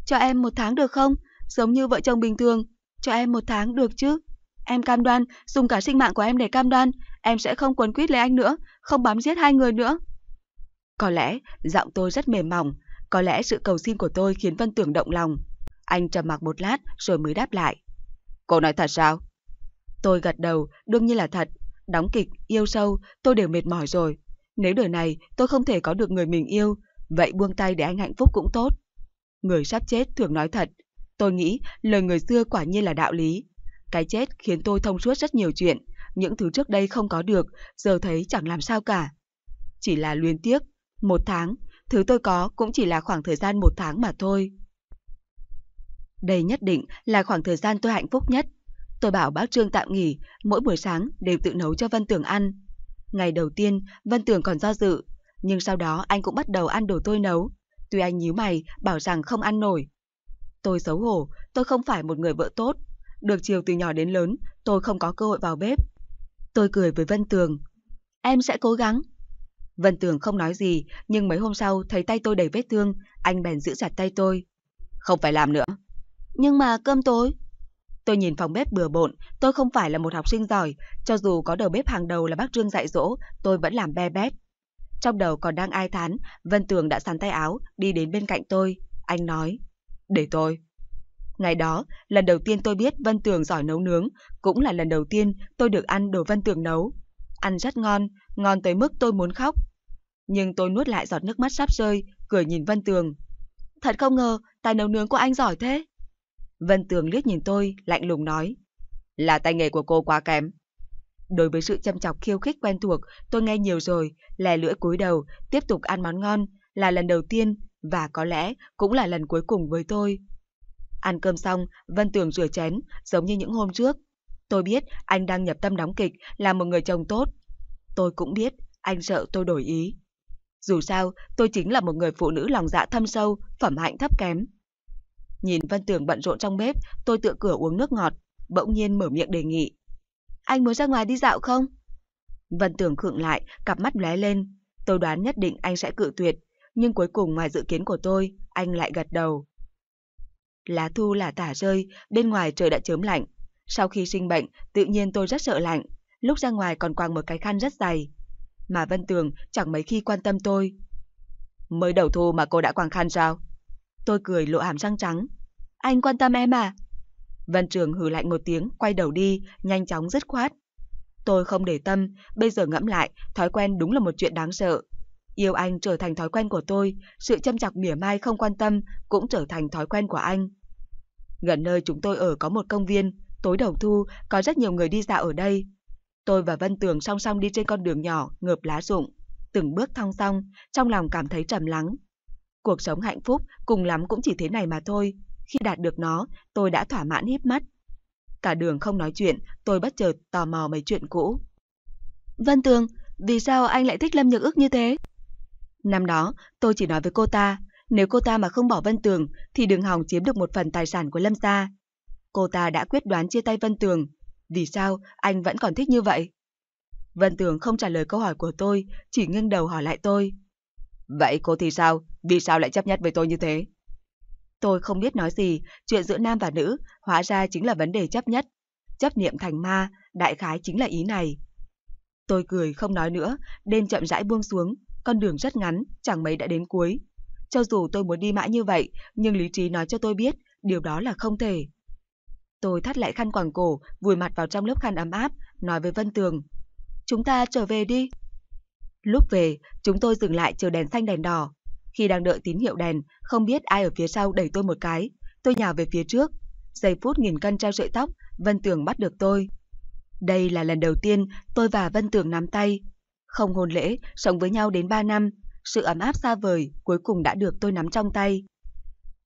Cho em một tháng được không? Giống như vợ chồng bình thường. Cho em một tháng được chứ? Em cam đoan, dùng cả sinh mạng của em để cam đoan. Em sẽ không quấn quýt lấy anh nữa, không bám giết hai người nữa. Có lẽ giọng tôi rất mềm mỏng, có lẽ sự cầu xin của tôi khiến Vân Tường động lòng. Anh trầm mặc một lát rồi mới đáp lại. Cô nói thật sao? Tôi gật đầu, đương nhiên là thật. Đóng kịch, yêu sâu, tôi đều mệt mỏi rồi. Nếu đời này tôi không thể có được người mình yêu, vậy buông tay để anh hạnh phúc cũng tốt. Người sắp chết thường nói thật. Tôi nghĩ lời người xưa quả nhiên là đạo lý. Cái chết khiến tôi thông suốt rất nhiều chuyện. Những thứ trước đây không có được, giờ thấy chẳng làm sao cả. Chỉ là luyến tiếc. Một tháng, thứ tôi có cũng chỉ là khoảng thời gian một tháng mà thôi. Đây nhất định là khoảng thời gian tôi hạnh phúc nhất. Tôi bảo bác Trương tạm nghỉ, mỗi buổi sáng đều tự nấu cho Vân Tường ăn. Ngày đầu tiên, Vân Tường còn do dự, nhưng sau đó anh cũng bắt đầu ăn đồ tôi nấu. Tuy anh nhíu mày, bảo rằng không ăn nổi. Tôi xấu hổ, tôi không phải một người vợ tốt. Được chiều từ nhỏ đến lớn, tôi không có cơ hội vào bếp. Tôi cười với Vân Tường. Em sẽ cố gắng. Vân Tường không nói gì, nhưng mấy hôm sau thấy tay tôi đầy vết thương, anh bèn giữ chặt tay tôi. Không phải làm nữa. Nhưng mà cơm tối. Tôi nhìn phòng bếp bừa bộn, tôi không phải là một học sinh giỏi, cho dù có đầu bếp hàng đầu là bác Trương dạy dỗ, tôi vẫn làm be bét. Trong đầu còn đang ai thán, Vân Tường đã sắn tay áo, đi đến bên cạnh tôi. Anh nói, để tôi. Ngày đó, lần đầu tiên tôi biết Vân Tường giỏi nấu nướng, cũng là lần đầu tiên tôi được ăn đồ Vân Tường nấu. Ăn rất ngon, ngon tới mức tôi muốn khóc. Nhưng tôi nuốt lại giọt nước mắt sắp rơi, cười nhìn Vân Tường. Thật không ngờ, tài nấu nướng của anh giỏi thế. Vân Tường liếc nhìn tôi, lạnh lùng nói. Là tay nghề của cô quá kém. Đối với sự châm chọc khiêu khích quen thuộc, tôi nghe nhiều rồi, lè lưỡi cúi đầu, tiếp tục ăn món ngon, là lần đầu tiên và có lẽ cũng là lần cuối cùng với tôi. Ăn cơm xong, Vân Tường rửa chén, giống như những hôm trước. Tôi biết anh đang nhập tâm đóng kịch là một người chồng tốt. Tôi cũng biết, anh sợ tôi đổi ý. Dù sao, tôi chính là một người phụ nữ lòng dạ thâm sâu, phẩm hạnh thấp kém. Nhìn Vân Tường bận rộn trong bếp, tôi tựa cửa uống nước ngọt, bỗng nhiên mở miệng đề nghị. Anh muốn ra ngoài đi dạo không? Vân Tường khựng lại, cặp mắt lóe lên. Tôi đoán nhất định anh sẽ cự tuyệt, nhưng cuối cùng ngoài dự kiến của tôi, anh lại gật đầu. Lá thu là tả rơi, bên ngoài trời đã chớm lạnh. Sau khi sinh bệnh, tự nhiên tôi rất sợ lạnh, lúc ra ngoài còn quàng một cái khăn rất dày. Mà Vân Tường chẳng mấy khi quan tâm tôi. Mới đầu thu mà cô đã quàng khăn sao? Tôi cười lộ hàm răng trắng. Anh quan tâm em à? Văn Trường hừ lạnh một tiếng, quay đầu đi, nhanh chóng dứt khoát. Tôi không để tâm, bây giờ ngẫm lại, thói quen đúng là một chuyện đáng sợ. Yêu anh trở thành thói quen của tôi, sự châm chọc mỉa mai không quan tâm cũng trở thành thói quen của anh. Gần nơi chúng tôi ở có một công viên, tối đầu thu có rất nhiều người đi dạo ở đây. Tôi và Vân Tường song song đi trên con đường nhỏ, ngợp lá rụng. Từng bước thong song, trong lòng cảm thấy trầm lắng, Cuộc sống hạnh phúc cùng lắm cũng chỉ thế này mà thôi. Khi đạt được nó, tôi đã thỏa mãn híp mắt. Cả đường không nói chuyện, tôi bất chợt tò mò mấy chuyện cũ. Vân Tường, vì sao anh lại thích Lâm Nhược Ước như thế? Năm đó, tôi chỉ nói với cô ta, nếu cô ta mà không bỏ Vân Tường thì đừng hòng chiếm được một phần tài sản của Lâm gia. Cô ta đã quyết đoán chia tay Vân Tường, vì sao anh vẫn còn thích như vậy? Vân Tường không trả lời câu hỏi của tôi, chỉ nghiêng đầu hỏi lại tôi. Vậy cô thì sao? Vì sao lại chấp nhất với tôi như thế? Tôi không biết nói gì, chuyện giữa nam và nữ hóa ra chính là vấn đề chấp nhất. Chấp niệm thành ma, đại khái chính là ý này. Tôi cười không nói nữa, đêm chậm rãi buông xuống, con đường rất ngắn, chẳng mấy đã đến cuối. Cho dù tôi muốn đi mãi như vậy, nhưng lý trí nói cho tôi biết, điều đó là không thể. Tôi thắt lại khăn quàng cổ, vùi mặt vào trong lớp khăn ấm áp, nói với Vân Tường. Chúng ta trở về đi. Lúc về, chúng tôi dừng lại chờ đèn xanh đèn đỏ. Khi đang đợi tín hiệu đèn, không biết ai ở phía sau đẩy tôi một cái. Tôi nhào về phía trước. Giây phút nghìn cân treo sợi tóc, Vân Tường bắt được tôi. Đây là lần đầu tiên tôi và Vân Tường nắm tay. Không hôn lễ, sống với nhau đến 3 năm, sự ấm áp xa vời cuối cùng đã được tôi nắm trong tay.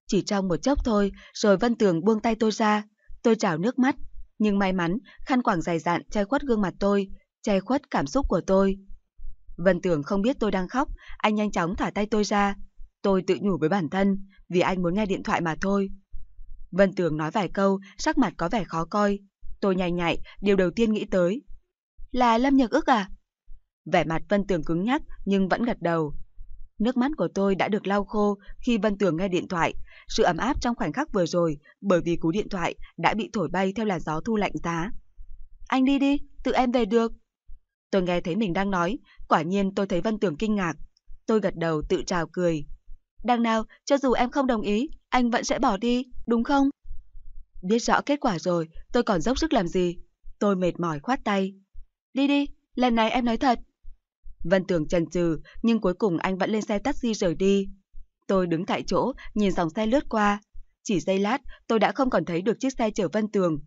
Chỉ trong một chốc thôi, rồi Vân Tường buông tay tôi ra, tôi trào nước mắt. Nhưng may mắn, khăn quảng dài dạn che khuất gương mặt tôi, che khuất cảm xúc của tôi. Vân Tường không biết tôi đang khóc, anh nhanh chóng thả tay tôi ra. Tôi tự nhủ với bản thân, vì anh muốn nghe điện thoại mà thôi. Vân Tường nói vài câu, sắc mặt có vẻ khó coi. Tôi nhảy nhạy, điều đầu tiên nghĩ tới. Là Lâm Nhật ức à? Vẻ mặt Vân Tường cứng nhắc nhưng vẫn gật đầu. Nước mắt của tôi đã được lau khô khi Vân Tường nghe điện thoại. Sự ấm áp trong khoảnh khắc vừa rồi bởi vì cú điện thoại đã bị thổi bay theo làn gió thu lạnh giá. Anh đi đi, tự em về được. Tôi nghe thấy mình đang nói, quả nhiên tôi thấy Vân Tường kinh ngạc. Tôi gật đầu tự trào cười. đang nào, cho dù em không đồng ý, anh vẫn sẽ bỏ đi, đúng không? Biết rõ kết quả rồi, tôi còn dốc sức làm gì? Tôi mệt mỏi khoát tay. Đi đi, lần này em nói thật. Vân Tường chần chừ, nhưng cuối cùng anh vẫn lên xe taxi rời đi. Tôi đứng tại chỗ, nhìn dòng xe lướt qua. Chỉ giây lát, tôi đã không còn thấy được chiếc xe chở Vân Tường.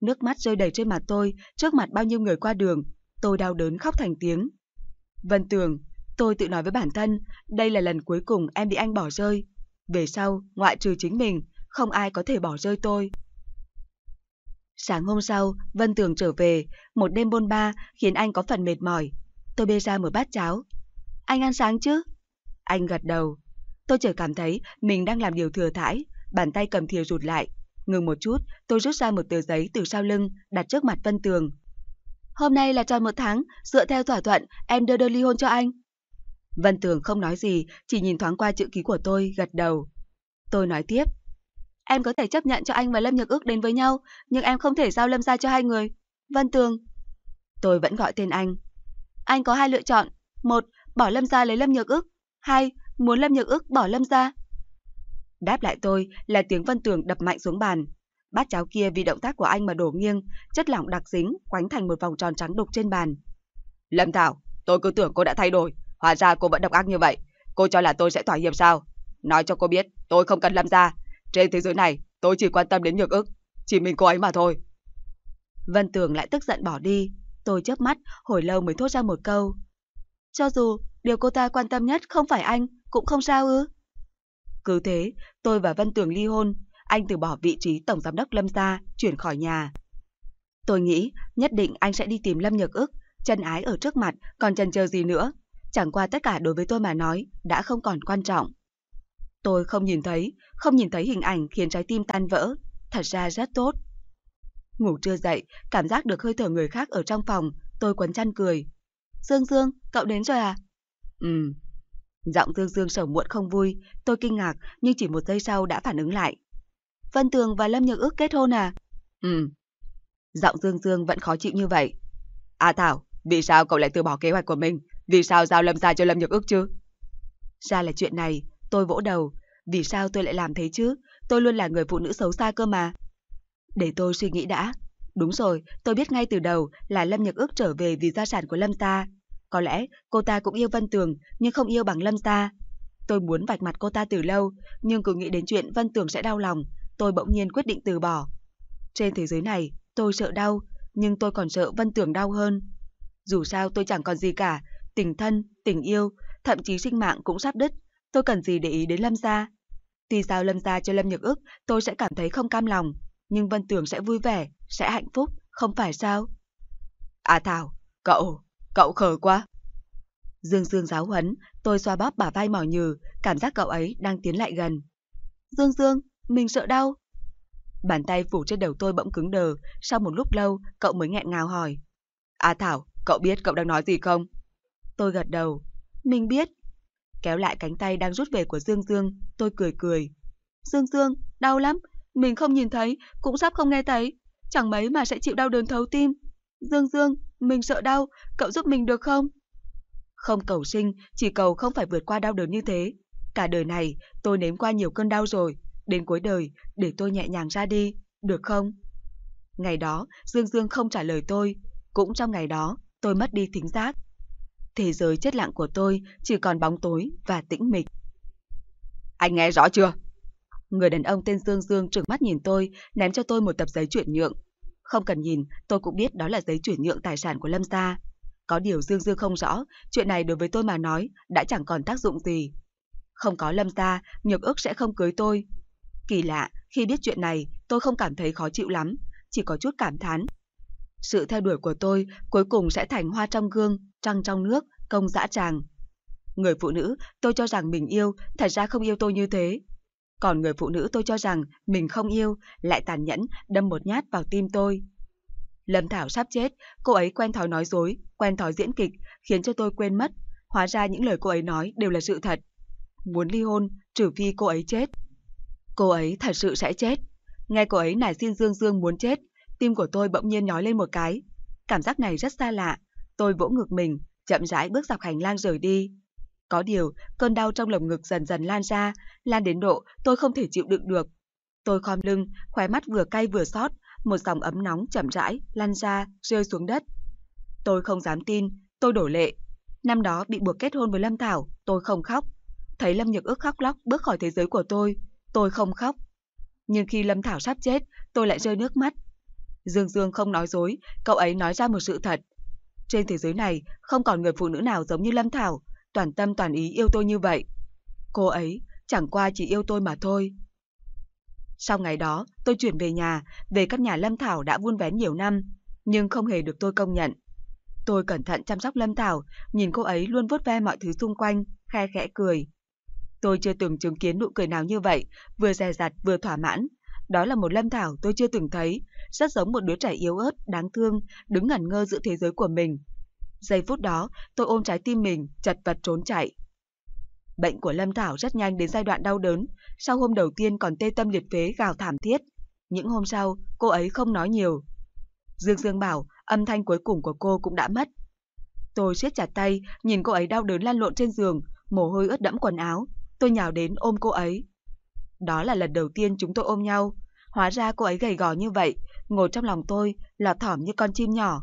Nước mắt rơi đầy trên mặt tôi, trước mặt bao nhiêu người qua đường, tôi đau đớn khóc thành tiếng. Vân Tường, tôi tự nói với bản thân, đây là lần cuối cùng em bị anh bỏ rơi. Về sau, ngoại trừ chính mình, không ai có thể bỏ rơi tôi. Sáng hôm sau, Vân Tường trở về, một đêm bôn ba khiến anh có phần mệt mỏi. Tôi bê ra một bát cháo. Anh ăn sáng chứ? Anh gật đầu. Tôi chợt cảm thấy mình đang làm điều thừa thãi, bàn tay cầm thìa rụt lại. Ngừng một chút, tôi rút ra một tờ giấy từ sau lưng, đặt trước mặt Vân Tường. Hôm nay là tròn một tháng, dựa theo thỏa thuận, em đưa đơn ly hôn cho anh. Vân Tường không nói gì, chỉ nhìn thoáng qua chữ ký của tôi, gật đầu. Tôi nói tiếp. Em có thể chấp nhận cho anh và Lâm Nhược Ước đến với nhau, nhưng em không thể giao Lâm ra cho hai người. Vân Tường. Tôi vẫn gọi tên anh. Anh có hai lựa chọn. Một, bỏ Lâm ra lấy Lâm Nhược Ước. Hai, muốn Lâm Nhược Ước bỏ Lâm ra. Đáp lại tôi là tiếng Vân Tường đập mạnh xuống bàn. Bát cháo kia vì động tác của anh mà đổ nghiêng, chất lỏng đặc dính quánh thành một vòng tròn trắng đục trên bàn. Lâm Thảo, tôi cứ tưởng cô đã thay đổi, hóa ra cô vẫn độc ác như vậy. Cô cho là tôi sẽ thỏa hiệp sao? Nói cho cô biết, tôi không cần Lâm ra. Trên thế giới này, tôi chỉ quan tâm đến nhược ức, chỉ mình cô ấy mà thôi. Vân Tường lại tức giận bỏ đi. Tôi chớp mắt, hồi lâu mới thốt ra một câu. Cho dù điều cô ta quan tâm nhất không phải anh, cũng không sao ư? Cứ thế, tôi và Vân Tường ly hôn, anh từ bỏ vị trí tổng giám đốc Lâm gia, chuyển khỏi nhà. Tôi nghĩ nhất định anh sẽ đi tìm Lâm Nhược Ức, chân ái ở trước mặt, còn chần chờ gì nữa. Chẳng qua tất cả đối với tôi mà nói đã không còn quan trọng. Tôi không nhìn thấy, không nhìn thấy hình ảnh khiến trái tim tan vỡ, thật ra rất tốt. Ngủ chưa dậy, cảm giác được hơi thở người khác ở trong phòng, tôi quấn chăn cười. Dương Dương, cậu đến rồi à? Ừ. Giọng Dương Dương sầu muộn không vui, tôi kinh ngạc nhưng chỉ một giây sau đã phản ứng lại. Vân Tường và Lâm Nhược Ước kết hôn à? Ừ. Giọng Dương Dương vẫn khó chịu như vậy. À Thảo, vì sao cậu lại từ bỏ kế hoạch của mình? Vì sao giao Lâm ra cho Lâm Nhược Ước chứ? Ra là chuyện này, tôi vỗ đầu. Vì sao tôi lại làm thế chứ? Tôi luôn là người phụ nữ xấu xa cơ mà. Để tôi suy nghĩ đã. Đúng rồi, tôi biết ngay từ đầu là Lâm Nhược Ước trở về vì gia sản của Lâm ta. Có lẽ cô ta cũng yêu Vân Tường nhưng không yêu bằng Lâm ta. Tôi muốn vạch mặt cô ta từ lâu, nhưng cứ nghĩ đến chuyện Vân Tường sẽ đau lòng, tôi bỗng nhiên quyết định từ bỏ. Trên thế giới này, tôi sợ đau, nhưng tôi còn sợ Vân Tưởng đau hơn. Dù sao tôi chẳng còn gì cả, tình thân, tình yêu, thậm chí sinh mạng cũng sắp đứt, tôi cần gì để ý đến Lâm gia. Tuy sao Lâm gia cho Lâm Nhược Ức, tôi sẽ cảm thấy không cam lòng, nhưng Vân Tưởng sẽ vui vẻ, sẽ hạnh phúc, không phải sao? À Thảo, cậu, cậu khờ quá. Dương Dương giáo huấn, tôi xoa bóp bả vai mỏ nhừ, cảm giác cậu ấy đang tiến lại gần. Dương Dương, mình sợ đau. Bàn tay phủ trên đầu tôi bỗng cứng đờ, sau một lúc lâu, cậu mới nghẹn ngào hỏi. "A à Thảo, cậu biết cậu đang nói gì không? Tôi gật đầu. Mình biết. Kéo lại cánh tay đang rút về của Dương Dương, tôi cười cười. Dương Dương, đau lắm, mình không nhìn thấy, cũng sắp không nghe thấy. Chẳng mấy mà sẽ chịu đau đớn thấu tim. Dương Dương, mình sợ đau, cậu giúp mình được không? Không cầu sinh, chỉ cầu không phải vượt qua đau đớn như thế. Cả đời này, tôi nếm qua nhiều cơn đau rồi, đến cuối đời để tôi nhẹ nhàng ra đi, được không? Ngày đó, Dương Dương không trả lời tôi, cũng trong ngày đó, tôi mất đi thính giác. Thế giới chết lặng của tôi chỉ còn bóng tối và tĩnh mịch. Anh nghe rõ chưa? Người đàn ông tên Dương Dương trừng mắt nhìn tôi, ném cho tôi một tập giấy chuyển nhượng. Không cần nhìn, tôi cũng biết đó là giấy chuyển nhượng tài sản của Lâm Sa. Có điều Dương Dương không rõ, chuyện này đối với tôi mà nói đã chẳng còn tác dụng gì. Không có Lâm Sa, Nhược Ước sẽ không cưới tôi, Kỳ lạ, khi biết chuyện này, tôi không cảm thấy khó chịu lắm, chỉ có chút cảm thán. Sự theo đuổi của tôi cuối cùng sẽ thành hoa trong gương, trăng trong nước, công dã tràng. Người phụ nữ tôi cho rằng mình yêu, thật ra không yêu tôi như thế. Còn người phụ nữ tôi cho rằng mình không yêu, lại tàn nhẫn, đâm một nhát vào tim tôi. Lâm Thảo sắp chết, cô ấy quen thói nói dối, quen thói diễn kịch, khiến cho tôi quên mất. Hóa ra những lời cô ấy nói đều là sự thật. Muốn ly hôn, trừ phi cô ấy chết. Cô ấy thật sự sẽ chết. Nghe cô ấy nài xin Dương Dương muốn chết, tim của tôi bỗng nhiên nhói lên một cái. Cảm giác này rất xa lạ. Tôi vỗ ngực mình, chậm rãi bước dọc hành lang rời đi. Có điều, cơn đau trong lồng ngực dần dần lan ra, lan đến độ tôi không thể chịu đựng được. Tôi khom lưng, khóe mắt vừa cay vừa xót, một dòng ấm nóng chậm rãi lan ra, rơi xuống đất. Tôi không dám tin, tôi đổ lệ. Năm đó bị buộc kết hôn với Lâm Thảo, tôi không khóc. Thấy Lâm Nhược ước khóc lóc bước khỏi thế giới của tôi, Tôi không khóc. Nhưng khi Lâm Thảo sắp chết, tôi lại rơi nước mắt. Dương Dương không nói dối, cậu ấy nói ra một sự thật. Trên thế giới này, không còn người phụ nữ nào giống như Lâm Thảo, toàn tâm toàn ý yêu tôi như vậy. Cô ấy chẳng qua chỉ yêu tôi mà thôi. Sau ngày đó, tôi chuyển về nhà, về căn nhà Lâm Thảo đã vun vén nhiều năm, nhưng không hề được tôi công nhận. Tôi cẩn thận chăm sóc Lâm Thảo, nhìn cô ấy luôn vuốt ve mọi thứ xung quanh, khe khẽ cười. Tôi chưa từng chứng kiến nụ cười nào như vậy, vừa dè dặt vừa thỏa mãn. Đó là một Lâm Thảo tôi chưa từng thấy, rất giống một đứa trẻ yếu ớt, đáng thương, đứng ngẩn ngơ giữa thế giới của mình. Giây phút đó, tôi ôm trái tim mình, chật vật trốn chạy. Bệnh của Lâm Thảo rất nhanh đến giai đoạn đau đớn, sau hôm đầu tiên còn tê tâm liệt phế gào thảm thiết. Những hôm sau, cô ấy không nói nhiều. Dương Dương bảo, âm thanh cuối cùng của cô cũng đã mất. Tôi siết chặt tay, nhìn cô ấy đau đớn lan lộn trên giường, mồ hôi ướt đẫm quần áo, Tôi nhào đến ôm cô ấy. Đó là lần đầu tiên chúng tôi ôm nhau. Hóa ra cô ấy gầy gò như vậy, ngồi trong lòng tôi, lọt thỏm như con chim nhỏ.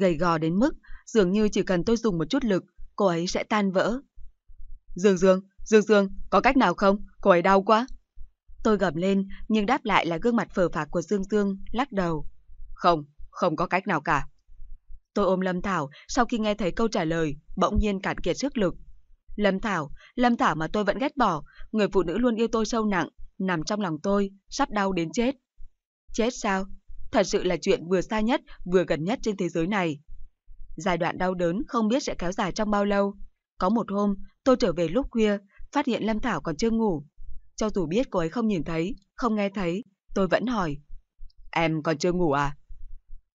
Gầy gò đến mức, dường như chỉ cần tôi dùng một chút lực, cô ấy sẽ tan vỡ. Dương Dương, Dương Dương, có cách nào không? Cô ấy đau quá. Tôi gầm lên, nhưng đáp lại là gương mặt phở phạc của Dương Dương, lắc đầu. Không, không có cách nào cả. Tôi ôm Lâm Thảo, sau khi nghe thấy câu trả lời, bỗng nhiên cạn kiệt sức lực, Lâm Thảo, Lâm Thảo mà tôi vẫn ghét bỏ, người phụ nữ luôn yêu tôi sâu nặng, nằm trong lòng tôi, sắp đau đến chết. Chết sao? Thật sự là chuyện vừa xa nhất, vừa gần nhất trên thế giới này. Giai đoạn đau đớn không biết sẽ kéo dài trong bao lâu. Có một hôm, tôi trở về lúc khuya, phát hiện Lâm Thảo còn chưa ngủ. Cho dù biết cô ấy không nhìn thấy, không nghe thấy, tôi vẫn hỏi. Em còn chưa ngủ à?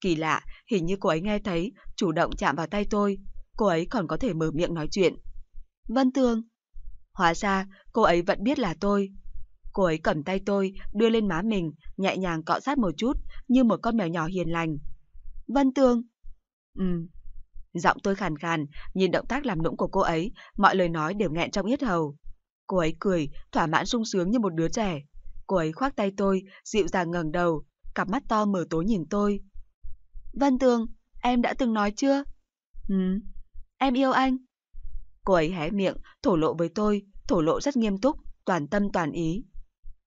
Kỳ lạ, hình như cô ấy nghe thấy, chủ động chạm vào tay tôi. Cô ấy còn có thể mở miệng nói chuyện, Vân Tường. Hóa ra, cô ấy vẫn biết là tôi. Cô ấy cầm tay tôi, đưa lên má mình, nhẹ nhàng cọ sát một chút, như một con mèo nhỏ hiền lành. Vân Tường. Ừm. Giọng tôi khàn khàn, nhìn động tác làm nũng của cô ấy, mọi lời nói đều nghẹn trong yết hầu. Cô ấy cười, thỏa mãn sung sướng như một đứa trẻ. Cô ấy khoác tay tôi, dịu dàng ngẩng đầu, cặp mắt to mở tối nhìn tôi. Vân Tường, em đã từng nói chưa? Ừ, em yêu anh. Cô ấy hé miệng, thổ lộ với tôi, thổ lộ rất nghiêm túc, toàn tâm toàn ý.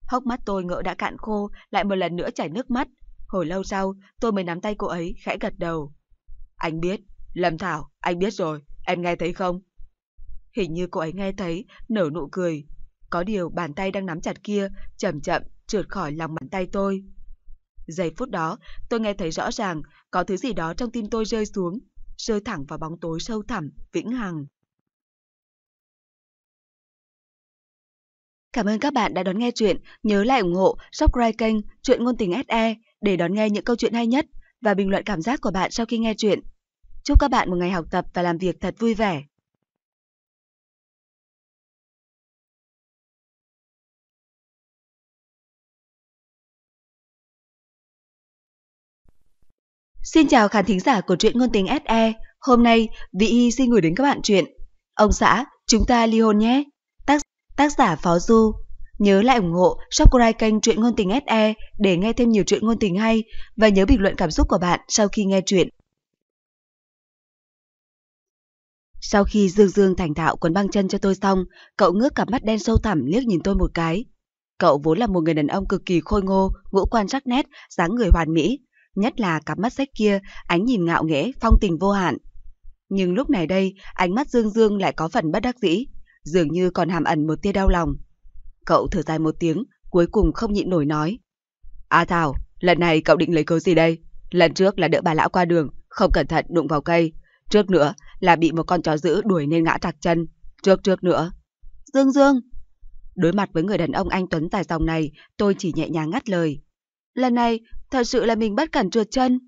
Hốc mắt tôi ngỡ đã cạn khô, lại một lần nữa chảy nước mắt. Hồi lâu sau, tôi mới nắm tay cô ấy, khẽ gật đầu. Anh biết, Lâm Thảo, anh biết rồi, em nghe thấy không? Hình như cô ấy nghe thấy, nở nụ cười. Có điều bàn tay đang nắm chặt kia, chậm chậm, trượt khỏi lòng bàn tay tôi. Giây phút đó, tôi nghe thấy rõ ràng có thứ gì đó trong tim tôi rơi xuống, rơi thẳng vào bóng tối sâu thẳm, vĩnh hằng. Cảm ơn các bạn đã đón nghe chuyện. Nhớ lại ủng hộ subscribe kênh Chuyện Ngôn Tình SE để đón nghe những câu chuyện hay nhất và bình luận cảm giác của bạn sau khi nghe chuyện. Chúc các bạn một ngày học tập và làm việc thật vui vẻ. Xin chào khán thính giả của truyện ngôn tình SE. Hôm nay, Vị hy xin gửi đến các bạn chuyện Ông xã, chúng ta ly hôn nhé. Tác giả Phó Du Nhớ lại ủng hộ subscribe kênh truyện Ngôn Tình SE để nghe thêm nhiều truyện ngôn tình hay và nhớ bình luận cảm xúc của bạn sau khi nghe truyện. Sau khi Dương Dương thành thạo quấn băng chân cho tôi xong, cậu ngước cặp mắt đen sâu thẳm liếc nhìn tôi một cái. Cậu vốn là một người đàn ông cực kỳ khôi ngô, ngũ quan sắc nét, dáng người hoàn mỹ, nhất là cặp mắt sách kia, ánh nhìn ngạo nghễ, phong tình vô hạn. Nhưng lúc này đây, ánh mắt Dương Dương lại có phần bất đắc dĩ dường như còn hàm ẩn một tia đau lòng. Cậu thở dài một tiếng, cuối cùng không nhịn nổi nói. A à Thảo, lần này cậu định lấy cớ gì đây? Lần trước là đỡ bà lão qua đường, không cẩn thận đụng vào cây. Trước nữa là bị một con chó dữ đuổi nên ngã tạc chân. Trước trước nữa. Dương Dương! Đối mặt với người đàn ông anh Tuấn tài dòng này, tôi chỉ nhẹ nhàng ngắt lời. Lần này, thật sự là mình bất cẩn trượt chân.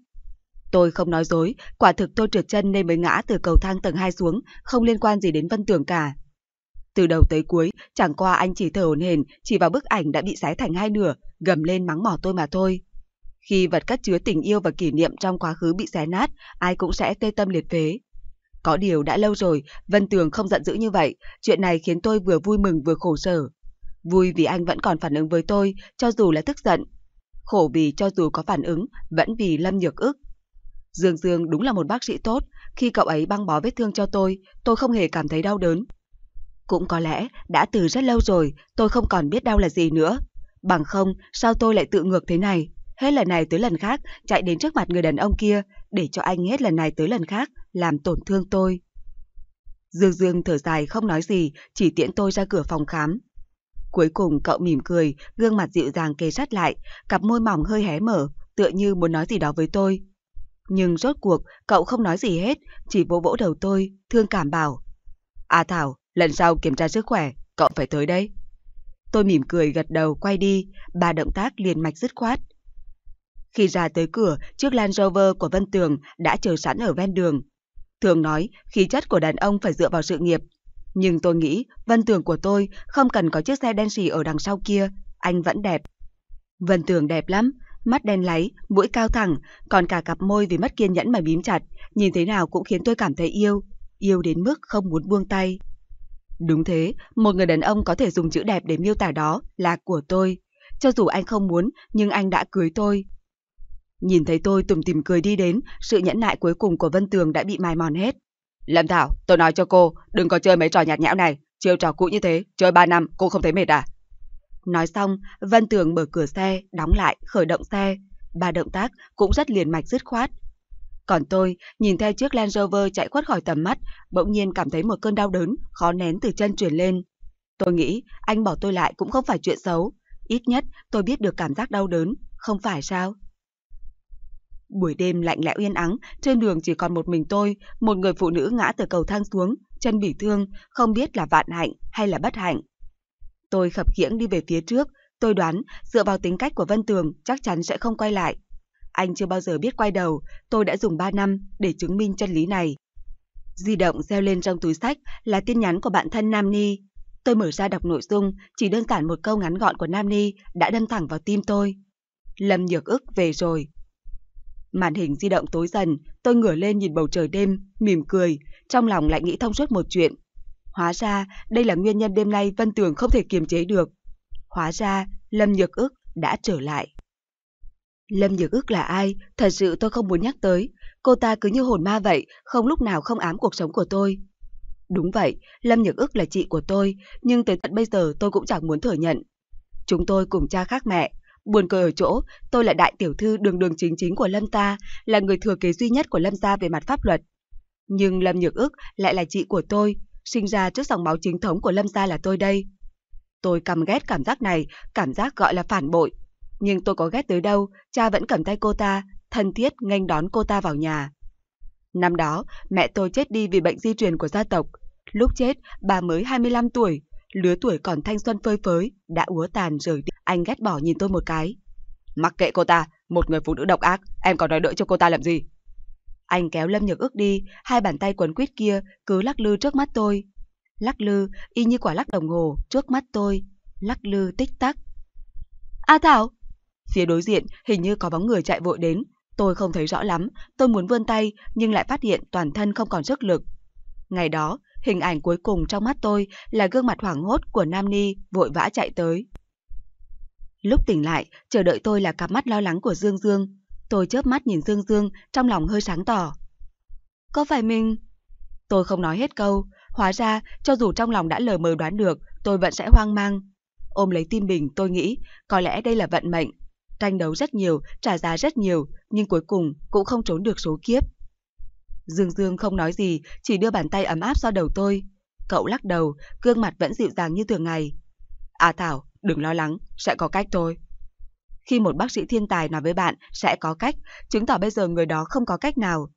Tôi không nói dối, quả thực tôi trượt chân nên mới ngã từ cầu thang tầng 2 xuống, không liên quan gì đến Vân Tường cả. Từ đầu tới cuối, chẳng qua anh chỉ thở hổn hển, chỉ vào bức ảnh đã bị xé thành hai nửa, gầm lên mắng mỏ tôi mà thôi. Khi vật cất chứa tình yêu và kỷ niệm trong quá khứ bị xé nát, ai cũng sẽ tê tâm liệt phế. Có điều đã lâu rồi, Vân Tường không giận dữ như vậy, chuyện này khiến tôi vừa vui mừng vừa khổ sở. Vui vì anh vẫn còn phản ứng với tôi, cho dù là tức giận. Khổ vì cho dù có phản ứng, vẫn vì Lâm Nhược ức. Dương Dương đúng là một bác sĩ tốt, khi cậu ấy băng bó vết thương cho tôi, tôi không hề cảm thấy đau đớn, cũng có lẽ đã từ rất lâu rồi tôi không còn biết đau là gì nữa. Bằng không, sao tôi lại tự ngược thế này? Hết lần này tới lần khác chạy đến trước mặt người đàn ông kia để cho anh hết lần này tới lần khác làm tổn thương tôi. Dương Dương thở dài không nói gì, chỉ tiễn tôi ra cửa phòng khám. Cuối cùng cậu mỉm cười, gương mặt dịu dàng kề sát lại, cặp môi mỏng hơi hé mở, tựa như muốn nói gì đó với tôi. Nhưng rốt cuộc, cậu không nói gì hết, chỉ vỗ vỗ đầu tôi, thương cảm bảo. À Thảo, lần sau kiểm tra sức khỏe, cậu phải tới đây. Tôi mỉm cười gật đầu quay đi, ba động tác liền mạch dứt khoát. Khi ra tới cửa, chiếc Land Rover của Vân Tường đã chờ sẵn ở ven đường. Thường nói, khí chất của đàn ông phải dựa vào sự nghiệp. Nhưng tôi nghĩ, Vân Tường của tôi không cần có chiếc xe đen xì ở đằng sau kia, anh vẫn đẹp. Vân Tường đẹp lắm, mắt đen láy, mũi cao thẳng, còn cả cặp môi vì mất kiên nhẫn mà bím chặt, nhìn thế nào cũng khiến tôi cảm thấy yêu, yêu đến mức không muốn buông tay. Đúng thế, một người đàn ông có thể dùng chữ đẹp để miêu tả đó là của tôi. Cho dù anh không muốn, nhưng anh đã cưới tôi. Nhìn thấy tôi tủm tìm cười đi đến, sự nhẫn nại cuối cùng của Vân Tường đã bị mài mòn hết. Lâm Thảo, tôi nói cho cô, đừng có chơi mấy trò nhạt nhẽo này, chiêu trò cũ như thế, chơi 3 năm, cô không thấy mệt à? Nói xong, Vân Tường mở cửa xe, đóng lại, khởi động xe. Ba động tác cũng rất liền mạch dứt khoát, còn tôi, nhìn theo chiếc Land Rover chạy khuất khỏi tầm mắt, bỗng nhiên cảm thấy một cơn đau đớn, khó nén từ chân truyền lên. Tôi nghĩ, anh bỏ tôi lại cũng không phải chuyện xấu. Ít nhất, tôi biết được cảm giác đau đớn, không phải sao? Buổi đêm lạnh lẽo yên ắng, trên đường chỉ còn một mình tôi, một người phụ nữ ngã từ cầu thang xuống, chân bị thương, không biết là vạn hạnh hay là bất hạnh. Tôi khập khiễng đi về phía trước, tôi đoán dựa vào tính cách của Vân Tường chắc chắn sẽ không quay lại. Anh chưa bao giờ biết quay đầu, tôi đã dùng 3 năm để chứng minh chân lý này. Di động reo lên trong túi sách là tin nhắn của bạn thân Nam Ni. Tôi mở ra đọc nội dung, chỉ đơn giản một câu ngắn gọn của Nam Ni đã đâm thẳng vào tim tôi. Lâm nhược ức về rồi. Màn hình di động tối dần, tôi ngửa lên nhìn bầu trời đêm, mỉm cười, trong lòng lại nghĩ thông suốt một chuyện. Hóa ra, đây là nguyên nhân đêm nay Vân Tường không thể kiềm chế được. Hóa ra, Lâm Nhược ức đã trở lại. Lâm Nhược Ước là ai, thật sự tôi không muốn nhắc tới. Cô ta cứ như hồn ma vậy, không lúc nào không ám cuộc sống của tôi. Đúng vậy, Lâm Nhược Ước là chị của tôi, nhưng tới tận bây giờ tôi cũng chẳng muốn thừa nhận. Chúng tôi cùng cha khác mẹ. Buồn cười ở chỗ, tôi là đại tiểu thư đường đường chính chính của Lâm ta, là người thừa kế duy nhất của Lâm gia về mặt pháp luật. Nhưng Lâm Nhược Ước lại là chị của tôi, sinh ra trước dòng máu chính thống của Lâm gia là tôi đây. Tôi căm ghét cảm giác này, cảm giác gọi là phản bội, nhưng tôi có ghét tới đâu, cha vẫn cầm tay cô ta, thân thiết nghênh đón cô ta vào nhà. Năm đó, mẹ tôi chết đi vì bệnh di truyền của gia tộc. Lúc chết, bà mới 25 tuổi, lứa tuổi còn thanh xuân phơi phới, đã úa tàn rời đi. Anh ghét bỏ nhìn tôi một cái. Mặc kệ cô ta, một người phụ nữ độc ác, em còn nói đỡ cho cô ta làm gì? Anh kéo Lâm Nhược ước đi, hai bàn tay quấn quýt kia cứ lắc lư trước mắt tôi. Lắc lư, y như quả lắc đồng hồ, trước mắt tôi. Lắc lư tích tắc. A Thảo, Phía đối diện hình như có bóng người chạy vội đến, tôi không thấy rõ lắm, tôi muốn vươn tay nhưng lại phát hiện toàn thân không còn sức lực. Ngày đó, hình ảnh cuối cùng trong mắt tôi là gương mặt hoảng hốt của Nam Ni vội vã chạy tới. Lúc tỉnh lại, chờ đợi tôi là cặp mắt lo lắng của Dương Dương. Tôi chớp mắt nhìn Dương Dương, trong lòng hơi sáng tỏ. Có phải mình... Tôi không nói hết câu, hóa ra cho dù trong lòng đã lờ mờ đoán được, tôi vẫn sẽ hoang mang. Ôm lấy tim mình tôi nghĩ, có lẽ đây là vận mệnh, tranh đấu rất nhiều, trả giá rất nhiều, nhưng cuối cùng cũng không trốn được số kiếp. Dương Dương không nói gì, chỉ đưa bàn tay ấm áp so đầu tôi. Cậu lắc đầu, gương mặt vẫn dịu dàng như thường ngày. À Thảo, đừng lo lắng, sẽ có cách thôi. Khi một bác sĩ thiên tài nói với bạn sẽ có cách, chứng tỏ bây giờ người đó không có cách nào.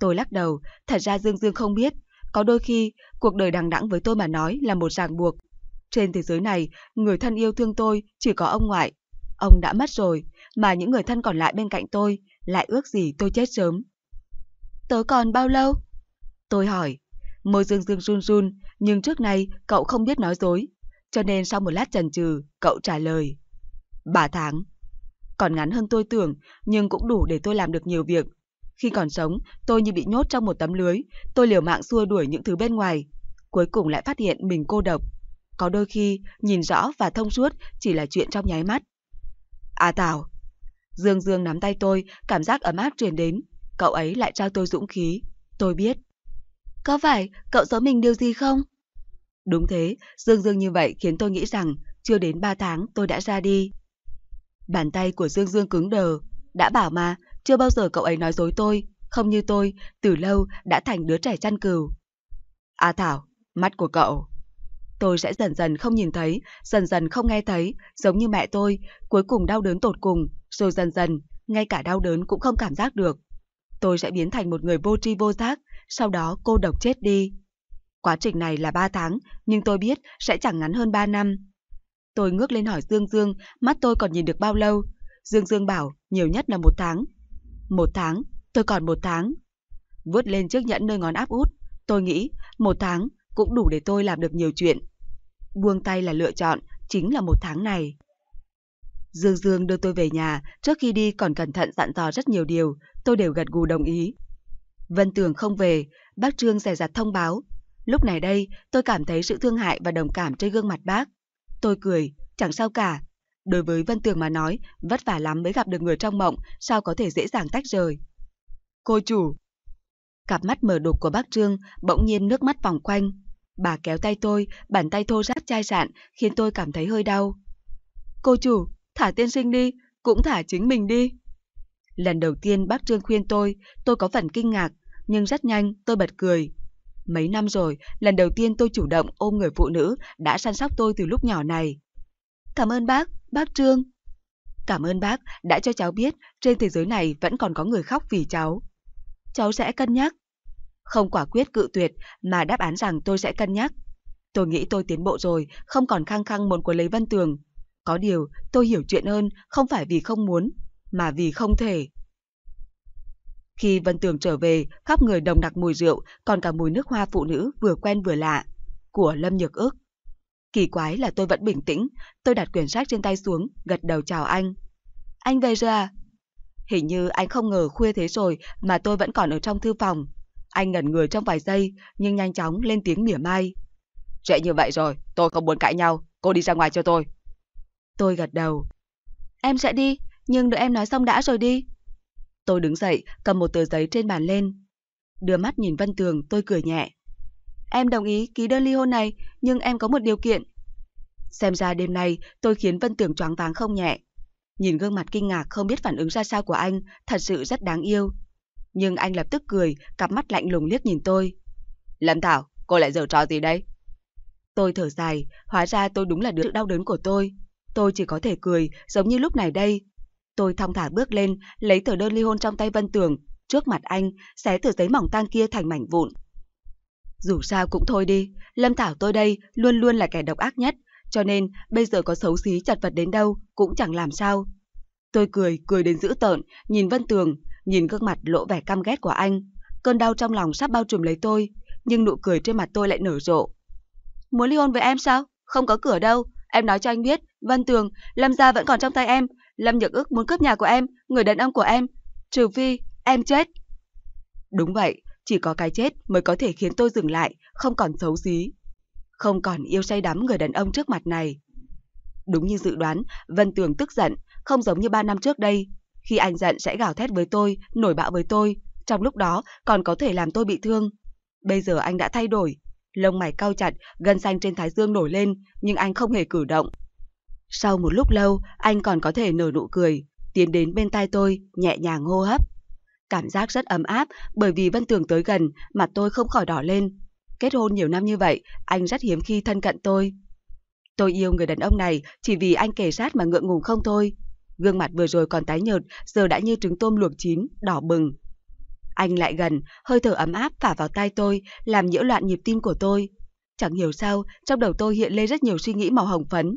Tôi lắc đầu, thật ra Dương Dương không biết. Có đôi khi, cuộc đời đằng đẵng với tôi mà nói là một ràng buộc. Trên thế giới này, người thân yêu thương tôi chỉ có ông ngoại, Ông đã mất rồi, mà những người thân còn lại bên cạnh tôi lại ước gì tôi chết sớm. Tớ còn bao lâu? Tôi hỏi. Môi dương dương run run, nhưng trước nay cậu không biết nói dối. Cho nên sau một lát chần chừ, cậu trả lời. Ba tháng. Còn ngắn hơn tôi tưởng, nhưng cũng đủ để tôi làm được nhiều việc. Khi còn sống, tôi như bị nhốt trong một tấm lưới, tôi liều mạng xua đuổi những thứ bên ngoài. Cuối cùng lại phát hiện mình cô độc. Có đôi khi, nhìn rõ và thông suốt chỉ là chuyện trong nháy mắt. À Tảo! Dương Dương nắm tay tôi, cảm giác ấm áp truyền đến. Cậu ấy lại trao tôi dũng khí. Tôi biết. Có phải cậu giấu mình điều gì không? Đúng thế, Dương Dương như vậy khiến tôi nghĩ rằng chưa đến 3 tháng tôi đã ra đi. Bàn tay của Dương Dương cứng đờ. Đã bảo mà, chưa bao giờ cậu ấy nói dối tôi. Không như tôi, từ lâu đã thành đứa trẻ chăn cừu. À Thảo, mắt của cậu tôi sẽ dần dần không nhìn thấy, dần dần không nghe thấy, giống như mẹ tôi, cuối cùng đau đớn tột cùng, rồi dần dần, ngay cả đau đớn cũng không cảm giác được. Tôi sẽ biến thành một người vô tri vô giác, sau đó cô độc chết đi. Quá trình này là 3 tháng, nhưng tôi biết sẽ chẳng ngắn hơn 3 năm. Tôi ngước lên hỏi Dương Dương, mắt tôi còn nhìn được bao lâu? Dương Dương bảo, nhiều nhất là một tháng. Một tháng, tôi còn một tháng. Vớt lên chiếc nhẫn nơi ngón áp út, tôi nghĩ, một tháng cũng đủ để tôi làm được nhiều chuyện buông tay là lựa chọn, chính là một tháng này. Dương Dương đưa tôi về nhà, trước khi đi còn cẩn thận dặn dò rất nhiều điều, tôi đều gật gù đồng ý. Vân Tường không về, bác Trương rè rặt thông báo. Lúc này đây, tôi cảm thấy sự thương hại và đồng cảm trên gương mặt bác. Tôi cười, chẳng sao cả. Đối với Vân Tường mà nói, vất vả lắm mới gặp được người trong mộng, sao có thể dễ dàng tách rời. Cô chủ! Cặp mắt mở đục của bác Trương bỗng nhiên nước mắt vòng quanh, Bà kéo tay tôi, bàn tay thô ráp chai sạn, khiến tôi cảm thấy hơi đau. Cô chủ, thả tiên sinh đi, cũng thả chính mình đi. Lần đầu tiên bác Trương khuyên tôi, tôi có phần kinh ngạc, nhưng rất nhanh tôi bật cười. Mấy năm rồi, lần đầu tiên tôi chủ động ôm người phụ nữ đã săn sóc tôi từ lúc nhỏ này. Cảm ơn bác, bác Trương. Cảm ơn bác đã cho cháu biết trên thế giới này vẫn còn có người khóc vì cháu. Cháu sẽ cân nhắc không quả quyết cự tuyệt mà đáp án rằng tôi sẽ cân nhắc. Tôi nghĩ tôi tiến bộ rồi, không còn khăng khăng muốn quấy lấy Vân Tường. Có điều, tôi hiểu chuyện hơn, không phải vì không muốn, mà vì không thể. Khi Vân Tường trở về, khắp người đồng đặc mùi rượu, còn cả mùi nước hoa phụ nữ vừa quen vừa lạ, của Lâm Nhược ước. Kỳ quái là tôi vẫn bình tĩnh, tôi đặt quyển sách trên tay xuống, gật đầu chào anh. Anh về rồi à? Hình như anh không ngờ khuya thế rồi mà tôi vẫn còn ở trong thư phòng. Anh ngẩn người trong vài giây, nhưng nhanh chóng lên tiếng mỉa mai. Trễ như vậy rồi, tôi không muốn cãi nhau, cô đi ra ngoài cho tôi. Tôi gật đầu. Em sẽ đi, nhưng đợi em nói xong đã rồi đi. Tôi đứng dậy, cầm một tờ giấy trên bàn lên. Đưa mắt nhìn Vân Tường, tôi cười nhẹ. Em đồng ý ký đơn ly hôn này, nhưng em có một điều kiện. Xem ra đêm nay tôi khiến Vân Tường choáng váng không nhẹ. Nhìn gương mặt kinh ngạc không biết phản ứng ra sao của anh, thật sự rất đáng yêu nhưng anh lập tức cười, cặp mắt lạnh lùng liếc nhìn tôi. Lâm Thảo, cô lại giở trò gì đây? Tôi thở dài, hóa ra tôi đúng là đứa đau đớn của tôi. Tôi chỉ có thể cười, giống như lúc này đây. Tôi thong thả bước lên, lấy tờ đơn ly hôn trong tay Vân Tường, trước mặt anh, xé tờ giấy mỏng tan kia thành mảnh vụn. Dù sao cũng thôi đi, Lâm Thảo tôi đây luôn luôn là kẻ độc ác nhất, cho nên bây giờ có xấu xí chặt vật đến đâu cũng chẳng làm sao. Tôi cười, cười đến dữ tợn, nhìn Vân Tường, Nhìn gương mặt lộ vẻ căm ghét của anh, cơn đau trong lòng sắp bao trùm lấy tôi, nhưng nụ cười trên mặt tôi lại nở rộ. Muốn ly hôn với em sao? Không có cửa đâu. Em nói cho anh biết, Vân Tường, Lâm Gia vẫn còn trong tay em. Lâm Nhược ước muốn cướp nhà của em, người đàn ông của em. Trừ phi, em chết. Đúng vậy, chỉ có cái chết mới có thể khiến tôi dừng lại, không còn xấu xí. Không còn yêu say đắm người đàn ông trước mặt này. Đúng như dự đoán, Vân Tường tức giận, không giống như ba năm trước đây, khi anh giận sẽ gào thét với tôi, nổi bạo với tôi, trong lúc đó còn có thể làm tôi bị thương. Bây giờ anh đã thay đổi, lông mày cau chặt, gân xanh trên thái dương nổi lên, nhưng anh không hề cử động. Sau một lúc lâu, anh còn có thể nở nụ cười, tiến đến bên tai tôi, nhẹ nhàng hô hấp. Cảm giác rất ấm áp bởi vì Vân Tường tới gần, mặt tôi không khỏi đỏ lên. Kết hôn nhiều năm như vậy, anh rất hiếm khi thân cận tôi. Tôi yêu người đàn ông này chỉ vì anh kể sát mà ngượng ngùng không thôi. Gương mặt vừa rồi còn tái nhợt, giờ đã như trứng tôm luộc chín, đỏ bừng. Anh lại gần, hơi thở ấm áp phả vào tai tôi, làm nhiễu loạn nhịp tim của tôi. Chẳng hiểu sao, trong đầu tôi hiện lên rất nhiều suy nghĩ màu hồng phấn.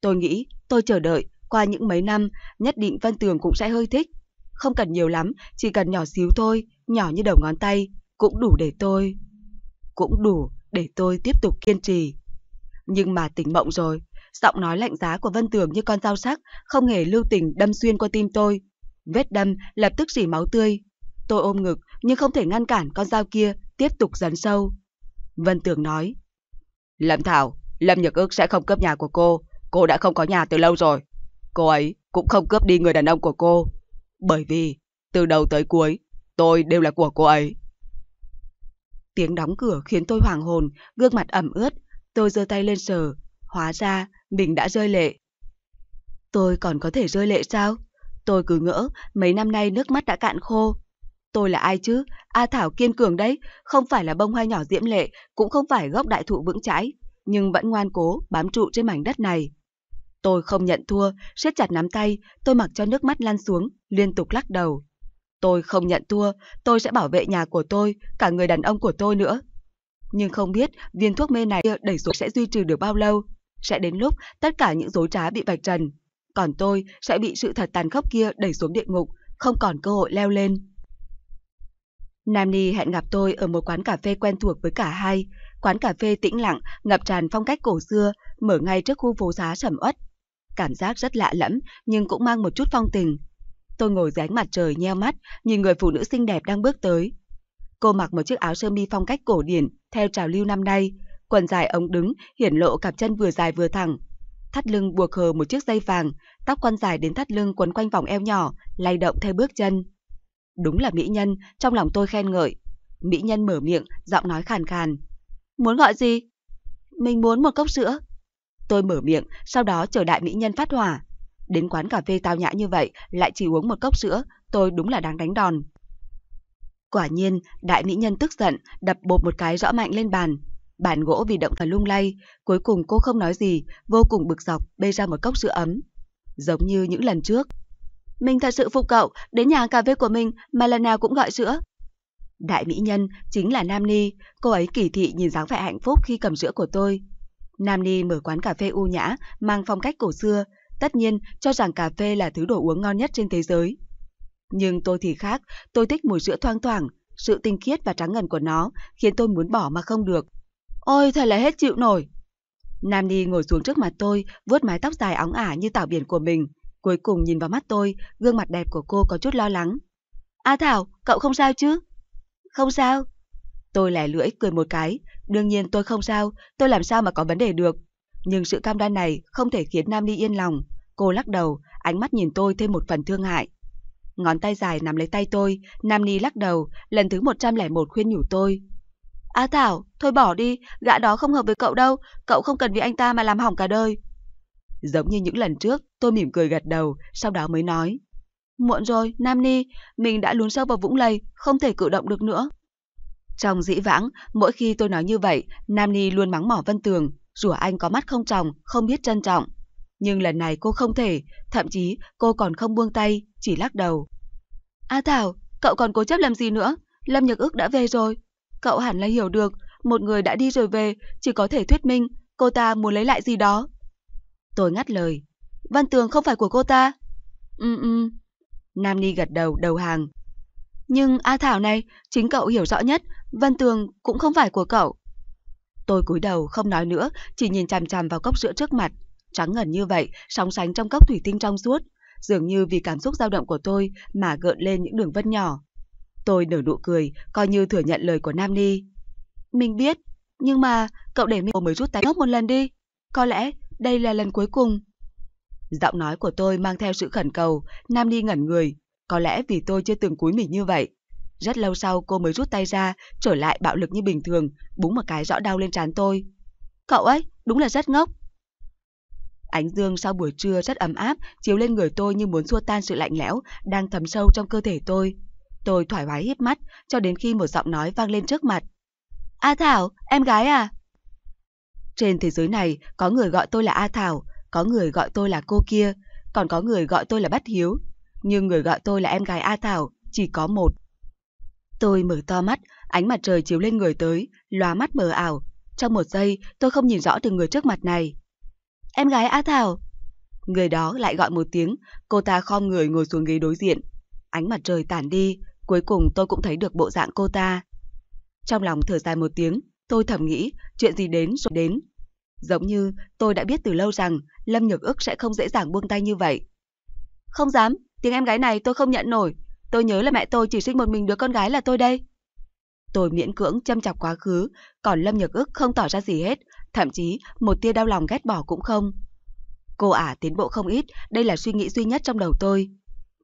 Tôi nghĩ, tôi chờ đợi, qua những mấy năm, nhất định Vân Tường cũng sẽ hơi thích. Không cần nhiều lắm, chỉ cần nhỏ xíu thôi, nhỏ như đầu ngón tay, cũng đủ để tôi. Cũng đủ để tôi tiếp tục kiên trì. Nhưng mà tỉnh mộng rồi, giọng nói lạnh giá của Vân Tường như con dao sắc, không hề lưu tình đâm xuyên qua tim tôi. Vết đâm lập tức rỉ máu tươi. Tôi ôm ngực nhưng không thể ngăn cản con dao kia tiếp tục dấn sâu. Vân Tường nói, Lâm Thảo, Lâm Nhược Ước sẽ không cướp nhà của cô, cô đã không có nhà từ lâu rồi. Cô ấy cũng không cướp đi người đàn ông của cô, bởi vì từ đầu tới cuối tôi đều là của cô ấy. Tiếng đóng cửa khiến tôi hoàng hồn, gương mặt ẩm ướt, tôi giơ tay lên sờ, hóa ra mình đã rơi lệ. Tôi còn có thể rơi lệ sao? Tôi cứ ngỡ mấy năm nay nước mắt đã cạn khô. Tôi là ai chứ? A Thảo kiên cường đấy, không phải là bông hoa nhỏ diễm lệ, cũng không phải gốc đại thụ vững chãi, nhưng vẫn ngoan cố bám trụ trên mảnh đất này. Tôi không nhận thua, siết chặt nắm tay, tôi mặc cho nước mắt lan xuống, liên tục lắc đầu. Tôi không nhận thua, tôi sẽ bảo vệ nhà của tôi, cả người đàn ông của tôi nữa. Nhưng không biết viên thuốc mê này đẩy xuống sẽ duy trì được bao lâu. Sẽ đến lúc tất cả những dối trá bị vạch trần. Còn tôi sẽ bị sự thật tàn khốc kia đẩy xuống địa ngục, không còn cơ hội leo lên. Nam Ni hẹn gặp tôi ở một quán cà phê quen thuộc với cả hai. Quán cà phê tĩnh lặng, ngập tràn phong cách cổ xưa, mở ngay trước khu phố xá sầm uất. Cảm giác rất lạ lẫm, nhưng cũng mang một chút phong tình. Tôi ngồi dưới ánh mặt trời nheo mắt, nhìn người phụ nữ xinh đẹp đang bước tới. Cô mặc một chiếc áo sơ mi phong cách cổ điển, theo trào lưu năm nay, quần dài ống đứng, hiển lộ cặp chân vừa dài vừa thẳng. Thắt lưng buộc hờ một chiếc dây vàng, tóc quăn dài đến thắt lưng quấn quanh vòng eo nhỏ, lay động theo bước chân. Đúng là mỹ nhân, trong lòng tôi khen ngợi. Mỹ nhân mở miệng, giọng nói khàn khàn. Muốn gọi gì? Mình muốn một cốc sữa. Tôi mở miệng, sau đó chờ đại mỹ nhân phát hỏa. Đến quán cà phê tao nhã như vậy, lại chỉ uống một cốc sữa, tôi đúng là đáng đánh đòn. Quả nhiên, đại mỹ nhân tức giận, đập bột một cái rõ mạnh lên bàn. Bàn gỗ vì động và lung lay, cuối cùng cô không nói gì, vô cùng bực dọc bê ra một cốc sữa ấm. Giống như những lần trước. Mình thật sự phục cậu, đến nhà cà phê của mình mà lần nào cũng gọi sữa. Đại mỹ nhân chính là Nam Ni, cô ấy kỳ thị nhìn dáng vẻ hạnh phúc khi cầm sữa của tôi. Nam Ni mở quán cà phê u nhã, mang phong cách cổ xưa, tất nhiên cho rằng cà phê là thứ đồ uống ngon nhất trên thế giới. Nhưng tôi thì khác, tôi thích mùi sữa thoang thoảng, sự tinh khiết và trắng ngần của nó khiến tôi muốn bỏ mà không được. Ôi, thật là hết chịu nổi. Nam Ni ngồi xuống trước mặt tôi, vuốt mái tóc dài óng ả như tảo biển của mình. Cuối cùng nhìn vào mắt tôi, gương mặt đẹp của cô có chút lo lắng. A Thảo, cậu không sao chứ? Không sao. Tôi lẻ lưỡi cười một cái. Đương nhiên tôi không sao, tôi làm sao mà có vấn đề được. Nhưng sự cam đoan này không thể khiến Nam Ni yên lòng. Cô lắc đầu, ánh mắt nhìn tôi thêm một phần thương hại. Ngón tay dài nắm lấy tay tôi, Nam Ni lắc đầu, lần thứ 101 khuyên nhủ tôi, Á à Thảo, thôi bỏ đi, gã đó không hợp với cậu đâu, cậu không cần vì anh ta mà làm hỏng cả đời. Giống như những lần trước, tôi mỉm cười gật đầu, sau đó mới nói. Muộn rồi, Nam Ni, mình đã lún sâu vào vũng lầy, không thể cử động được nữa. Trong dĩ vãng, mỗi khi tôi nói như vậy, Nam Ni luôn mắng mỏ Vân Tường, rủa anh có mắt không tròng, không biết trân trọng. Nhưng lần này cô không thể, thậm chí cô còn không buông tay, chỉ lắc đầu. A à Thảo, cậu còn cố chấp làm gì nữa? Lâm Nhật ước đã về rồi, Cậu hẳn là hiểu được, một người đã đi rồi về, chỉ có thể thuyết minh, cô ta muốn lấy lại gì đó. Tôi ngắt lời. Văn tường không phải của cô ta. Ừ ừ. Nam Ni gật đầu đầu hàng. Nhưng A Thảo này, chính cậu hiểu rõ nhất, Văn Tường cũng không phải của cậu. Tôi cúi đầu không nói nữa, chỉ nhìn chằm chằm vào cốc sữa trước mặt, trắng ngần như vậy, sóng sánh trong cốc thủy tinh trong suốt, dường như vì cảm xúc dao động của tôi mà gợn lên những đường vân nhỏ. Tôi nở nụ cười, coi như thừa nhận lời của Nam Ni. Mình biết, nhưng mà cậu để mình mới rút tay ngốc một lần đi. Có lẽ đây là lần cuối cùng. Giọng nói của tôi mang theo sự khẩn cầu, Nam Ni ngẩn người. Có lẽ vì tôi chưa từng cúi mình như vậy. Rất lâu sau cô mới rút tay ra, trở lại bạo lực như bình thường, búng một cái rõ đau lên trán tôi. Cậu ấy, đúng là rất ngốc. Ánh dương sau buổi trưa rất ấm áp, chiếu lên người tôi như muốn xua tan sự lạnh lẽo đang thấm sâu trong cơ thể tôi. Tôi thoải mái hít mắt cho đến khi một giọng nói vang lên trước mặt. A Thảo, em gái à? Trên thế giới này có người gọi tôi là A Thảo, có người gọi tôi là cô kia, còn có người gọi tôi là Bát Hiếu. Nhưng người gọi tôi là em gái A Thảo chỉ có một. Tôi mở to mắt, ánh mặt trời chiếu lên người tới, lóa mắt mờ ảo. Trong một giây, tôi không nhìn rõ từ người trước mặt này. Em gái A Thảo. Người đó lại gọi một tiếng, cô ta khom người ngồi xuống ghế đối diện. Ánh mặt trời tản đi, cuối cùng tôi cũng thấy được bộ dạng cô ta. Trong lòng thở dài một tiếng, tôi thầm nghĩ chuyện gì đến rồi đến. Giống như tôi đã biết từ lâu rằng Lâm Nhược ức sẽ không dễ dàng buông tay như vậy. Không dám, tiếng em gái này tôi không nhận nổi. Tôi nhớ là mẹ tôi chỉ sinh một mình đứa con gái là tôi đây. Tôi miễn cưỡng châm chọc quá khứ, còn Lâm Nhược ức không tỏ ra gì hết, thậm chí một tia đau lòng ghét bỏ cũng không. Cô ả tiến bộ không ít, đây là suy nghĩ duy nhất trong đầu tôi.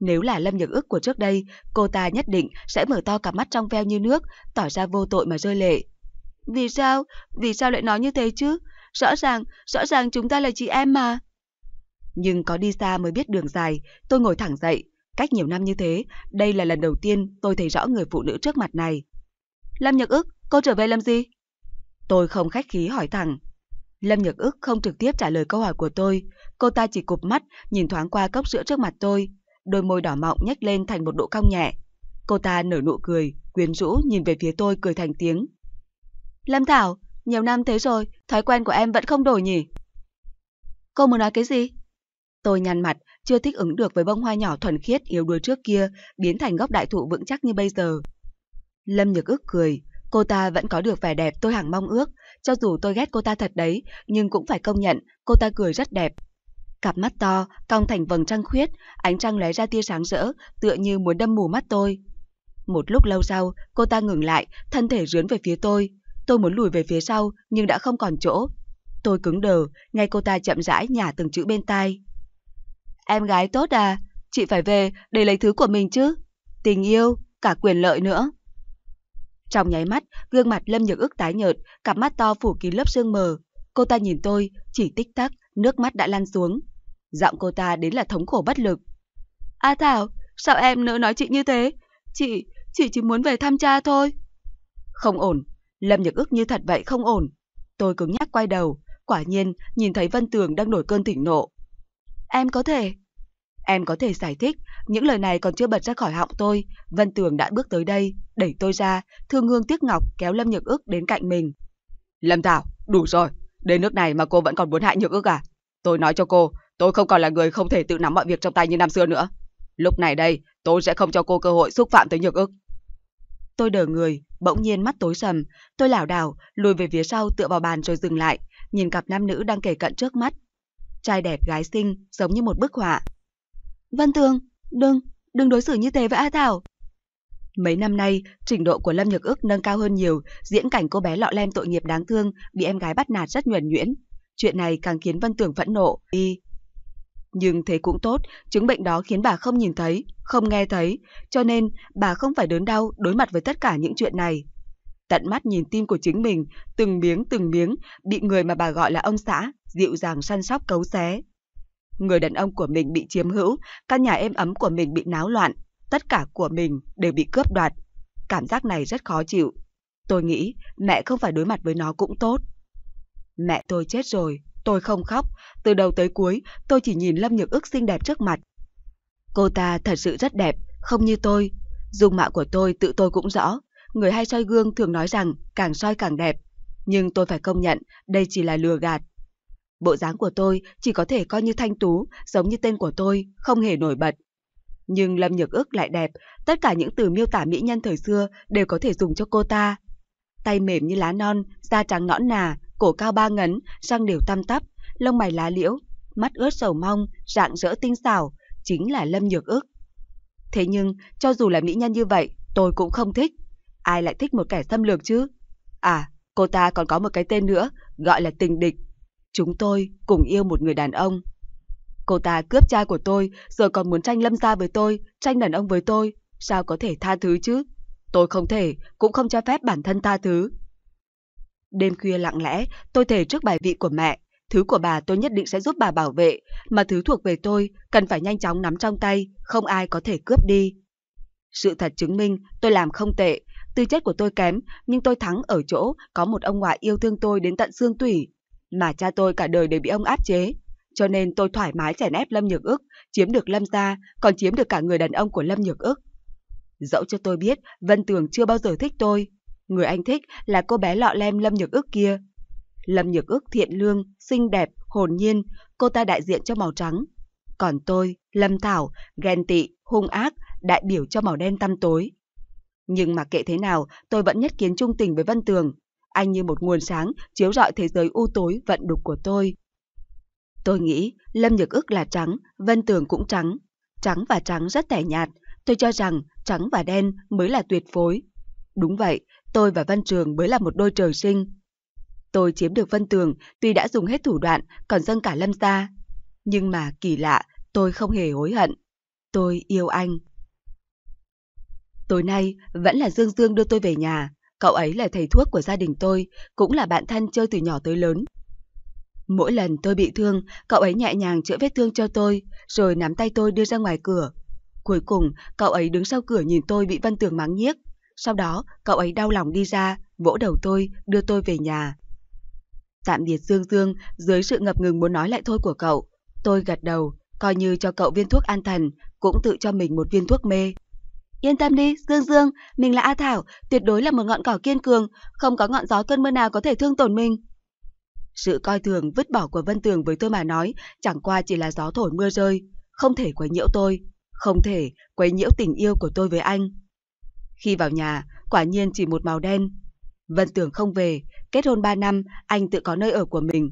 Nếu là Lâm Nhược Ước của trước đây, cô ta nhất định sẽ mở to cả mắt trong veo như nước, tỏ ra vô tội mà rơi lệ. Vì sao? Vì sao lại nói như thế chứ? Rõ ràng, rõ ràng chúng ta là chị em mà. Nhưng có đi xa mới biết đường dài, tôi ngồi thẳng dậy. Cách nhiều năm như thế, đây là lần đầu tiên tôi thấy rõ người phụ nữ trước mặt này. Lâm Nhược Ước, cô trở về làm gì? Tôi không khách khí hỏi thẳng. Lâm Nhược Ước không trực tiếp trả lời câu hỏi của tôi, cô ta chỉ cụp mắt nhìn thoáng qua cốc sữa trước mặt tôi đôi môi đỏ mọng nhếch lên thành một độ cong nhẹ. Cô ta nở nụ cười, quyến rũ nhìn về phía tôi cười thành tiếng. Lâm Thảo, nhiều năm thế rồi, thói quen của em vẫn không đổi nhỉ? Cô muốn nói cái gì? Tôi nhăn mặt, chưa thích ứng được với bông hoa nhỏ thuần khiết yếu đuối trước kia, biến thành gốc đại thụ vững chắc như bây giờ. Lâm Nhược ức cười, cô ta vẫn có được vẻ đẹp tôi hằng mong ước, cho dù tôi ghét cô ta thật đấy, nhưng cũng phải công nhận cô ta cười rất đẹp, Cặp mắt to, cong thành vầng trăng khuyết, ánh trăng lóe ra tia sáng rỡ, tựa như muốn đâm mù mắt tôi. Một lúc lâu sau, cô ta ngừng lại, thân thể rướn về phía tôi. Tôi muốn lùi về phía sau, nhưng đã không còn chỗ. Tôi cứng đờ, nghe cô ta chậm rãi nhả từng chữ bên tai. Em gái tốt à, chị phải về để lấy thứ của mình chứ. Tình yêu, cả quyền lợi nữa. Trong nháy mắt, gương mặt Lâm Nhược Ức tái nhợt, cặp mắt to phủ kín lớp sương mờ. Cô ta nhìn tôi, chỉ tích tắc, nước mắt đã lan xuống. Giọng cô ta đến là thống khổ bất lực. A Thảo, sao em nỡ nói chị như thế? Chị, chị chỉ muốn về thăm cha thôi. Không ổn, Lâm Nhật ước như thật vậy không ổn. Tôi cứng nhắc quay đầu, quả nhiên nhìn thấy Vân Tường đang nổi cơn thịnh nộ. Em có thể... Em có thể giải thích, những lời này còn chưa bật ra khỏi họng tôi, Vân Tường đã bước tới đây, đẩy tôi ra, thương hương tiếc ngọc kéo Lâm Nhược ước đến cạnh mình. Lâm Thảo, đủ rồi, Đến nước này mà cô vẫn còn muốn hại nhược ước à? Tôi nói cho cô, tôi không còn là người không thể tự nắm mọi việc trong tay như năm xưa nữa. Lúc này đây, tôi sẽ không cho cô cơ hội xúc phạm tới nhược ước. Tôi đờ người, bỗng nhiên mắt tối sầm, tôi lảo đảo, lùi về phía sau tựa vào bàn rồi dừng lại, nhìn cặp nam nữ đang kề cận trước mắt. Trai đẹp gái xinh, giống như một bức họa. Vân Tường, đừng, đừng đối xử như thế với A Thảo. Mấy năm nay, trình độ của Lâm Nhược Ước nâng cao hơn nhiều, diễn cảnh cô bé lọ lem tội nghiệp đáng thương, bị em gái bắt nạt rất nhuẩn nhuyễn. Chuyện này càng khiến Vân Tưởng phẫn nộ, đi. Nhưng thế cũng tốt, chứng bệnh đó khiến bà không nhìn thấy, không nghe thấy, cho nên bà không phải đớn đau đối mặt với tất cả những chuyện này. Tận mắt nhìn tim của chính mình, từng miếng từng miếng, bị người mà bà gọi là ông xã, dịu dàng săn sóc cấu xé. Người đàn ông của mình bị chiếm hữu, căn nhà êm ấm của mình bị náo loạn, tất cả của mình đều bị cướp đoạt. Cảm giác này rất khó chịu. Tôi nghĩ mẹ không phải đối mặt với nó cũng tốt. Mẹ tôi chết rồi, tôi không khóc. Từ đầu tới cuối, tôi chỉ nhìn Lâm Nhược ức xinh đẹp trước mặt. Cô ta thật sự rất đẹp, không như tôi. Dung mạo của tôi tự tôi cũng rõ. Người hay soi gương thường nói rằng càng soi càng đẹp. Nhưng tôi phải công nhận đây chỉ là lừa gạt. Bộ dáng của tôi chỉ có thể coi như thanh tú, giống như tên của tôi, không hề nổi bật, nhưng Lâm Nhược ức lại đẹp, tất cả những từ miêu tả mỹ nhân thời xưa đều có thể dùng cho cô ta. Tay mềm như lá non, da trắng nõn nà, cổ cao ba ngấn, răng đều tăm tắp, lông mày lá liễu, mắt ướt sầu mong, rạng rỡ tinh xảo, chính là Lâm Nhược ức. Thế nhưng, cho dù là mỹ nhân như vậy, tôi cũng không thích. Ai lại thích một kẻ xâm lược chứ? À, cô ta còn có một cái tên nữa, gọi là tình địch. Chúng tôi cùng yêu một người đàn ông. Cô ta cướp cha của tôi, giờ còn muốn tranh lâm gia với tôi, tranh đàn ông với tôi, sao có thể tha thứ chứ? Tôi không thể, cũng không cho phép bản thân tha thứ. Đêm khuya lặng lẽ, tôi thể trước bài vị của mẹ, thứ của bà tôi nhất định sẽ giúp bà bảo vệ, mà thứ thuộc về tôi cần phải nhanh chóng nắm trong tay, không ai có thể cướp đi. Sự thật chứng minh tôi làm không tệ, tư chất của tôi kém, nhưng tôi thắng ở chỗ có một ông ngoại yêu thương tôi đến tận xương tủy, mà cha tôi cả đời đều bị ông áp chế, cho nên tôi thoải mái chèn ép Lâm Nhược Ước, chiếm được Lâm gia, còn chiếm được cả người đàn ông của Lâm Nhược Ước. Dẫu cho tôi biết Vân Tường chưa bao giờ thích tôi, người anh thích là cô bé lọ lem Lâm Nhược Ước kia. Lâm Nhược Ước thiện lương, xinh đẹp, hồn nhiên, cô ta đại diện cho màu trắng. Còn tôi, Lâm Thảo, ghen tị, hung ác, đại biểu cho màu đen tăm tối. Nhưng mà kệ thế nào, tôi vẫn nhất kiến trung tình với Vân Tường. Anh như một nguồn sáng, chiếu rọi thế giới u tối, vận đục của tôi. Tôi nghĩ Lâm Nhược ức là trắng, Vân Tường cũng trắng. Trắng và trắng rất tẻ nhạt, tôi cho rằng trắng và đen mới là tuyệt phối. Đúng vậy, tôi và Vân Trường mới là một đôi trời sinh. Tôi chiếm được Vân Tường tuy đã dùng hết thủ đoạn còn dâng cả Lâm ra. Nhưng mà kỳ lạ, tôi không hề hối hận. Tôi yêu anh. Tối nay, vẫn là Dương Dương đưa tôi về nhà. Cậu ấy là thầy thuốc của gia đình tôi, cũng là bạn thân chơi từ nhỏ tới lớn. Mỗi lần tôi bị thương, cậu ấy nhẹ nhàng chữa vết thương cho tôi, rồi nắm tay tôi đưa ra ngoài cửa. Cuối cùng, cậu ấy đứng sau cửa nhìn tôi bị vân Tường mắng nhiếc. Sau đó, cậu ấy đau lòng đi ra, vỗ đầu tôi, đưa tôi về nhà. Tạm biệt Dương Dương, dưới sự ngập ngừng muốn nói lại thôi của cậu. Tôi gật đầu, coi như cho cậu viên thuốc an thần, cũng tự cho mình một viên thuốc mê. Yên tâm đi, Dương Dương, mình là A Thảo, tuyệt đối là một ngọn cỏ kiên cường, không có ngọn gió cơn mưa nào có thể thương tổn mình. Sự coi thường vứt bỏ của Vân Tường với tôi mà nói chẳng qua chỉ là gió thổi mưa rơi, không thể quấy nhiễu tôi, không thể quấy nhiễu tình yêu của tôi với anh. Khi vào nhà, quả nhiên chỉ một màu đen. Vân Tường không về, kết hôn 3 năm, anh tự có nơi ở của mình.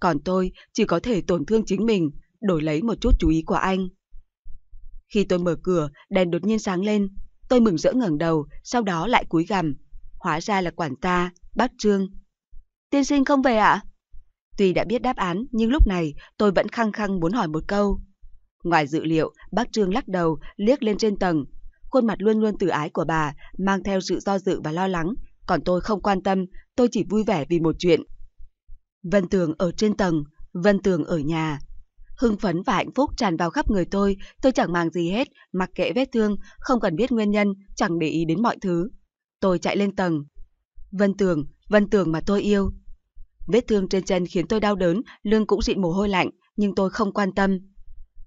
Còn tôi chỉ có thể tổn thương chính mình, đổi lấy một chút chú ý của anh. Khi tôi mở cửa, đèn đột nhiên sáng lên. Tôi mừng rỡ ngẩng đầu, sau đó lại cúi gằm. Hóa ra là quản ta, bác Trương. Tiên sinh không về ạ? À? Tuy đã biết đáp án, nhưng lúc này tôi vẫn khăng khăng muốn hỏi một câu. Ngoài dự liệu, bác Trương lắc đầu, liếc lên trên tầng. Khuôn mặt luôn luôn tử ái của bà, mang theo sự do dự và lo lắng. Còn tôi không quan tâm, tôi chỉ vui vẻ vì một chuyện. Vân Tường ở trên tầng, Vân Tường ở nhà. Hưng phấn và hạnh phúc tràn vào khắp người tôi, tôi chẳng mang gì hết, mặc kệ vết thương, không cần biết nguyên nhân, chẳng để ý đến mọi thứ. Tôi chạy lên tầng. Vân Tường, Vân Tường mà tôi yêu, Vết thương trên chân khiến tôi đau đớn, lưng cũng dịn mồ hôi lạnh, nhưng tôi không quan tâm.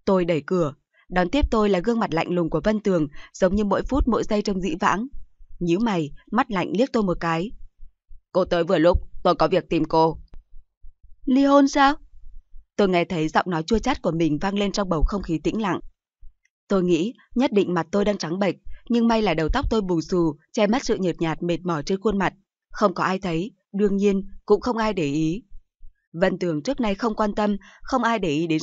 Tôi đẩy cửa, đón tiếp tôi là gương mặt lạnh lùng của Vân Tường, giống như mỗi phút mỗi giây trong dĩ vãng. Nhíu mày, mắt lạnh liếc tôi một cái. Cô tới vừa lúc, tôi có việc tìm cô. Ly hôn sao? Tôi nghe thấy giọng nói chua chát của mình vang lên trong bầu không khí tĩnh lặng. Tôi nghĩ nhất định mặt tôi đang trắng bệch, nhưng may là đầu tóc tôi bù xù, che mất sự nhợt nhạt mệt mỏi trên khuôn mặt. Không có ai thấy, đương nhiên cũng không ai để ý. Vân Tường trước nay không quan tâm, không ai để ý đến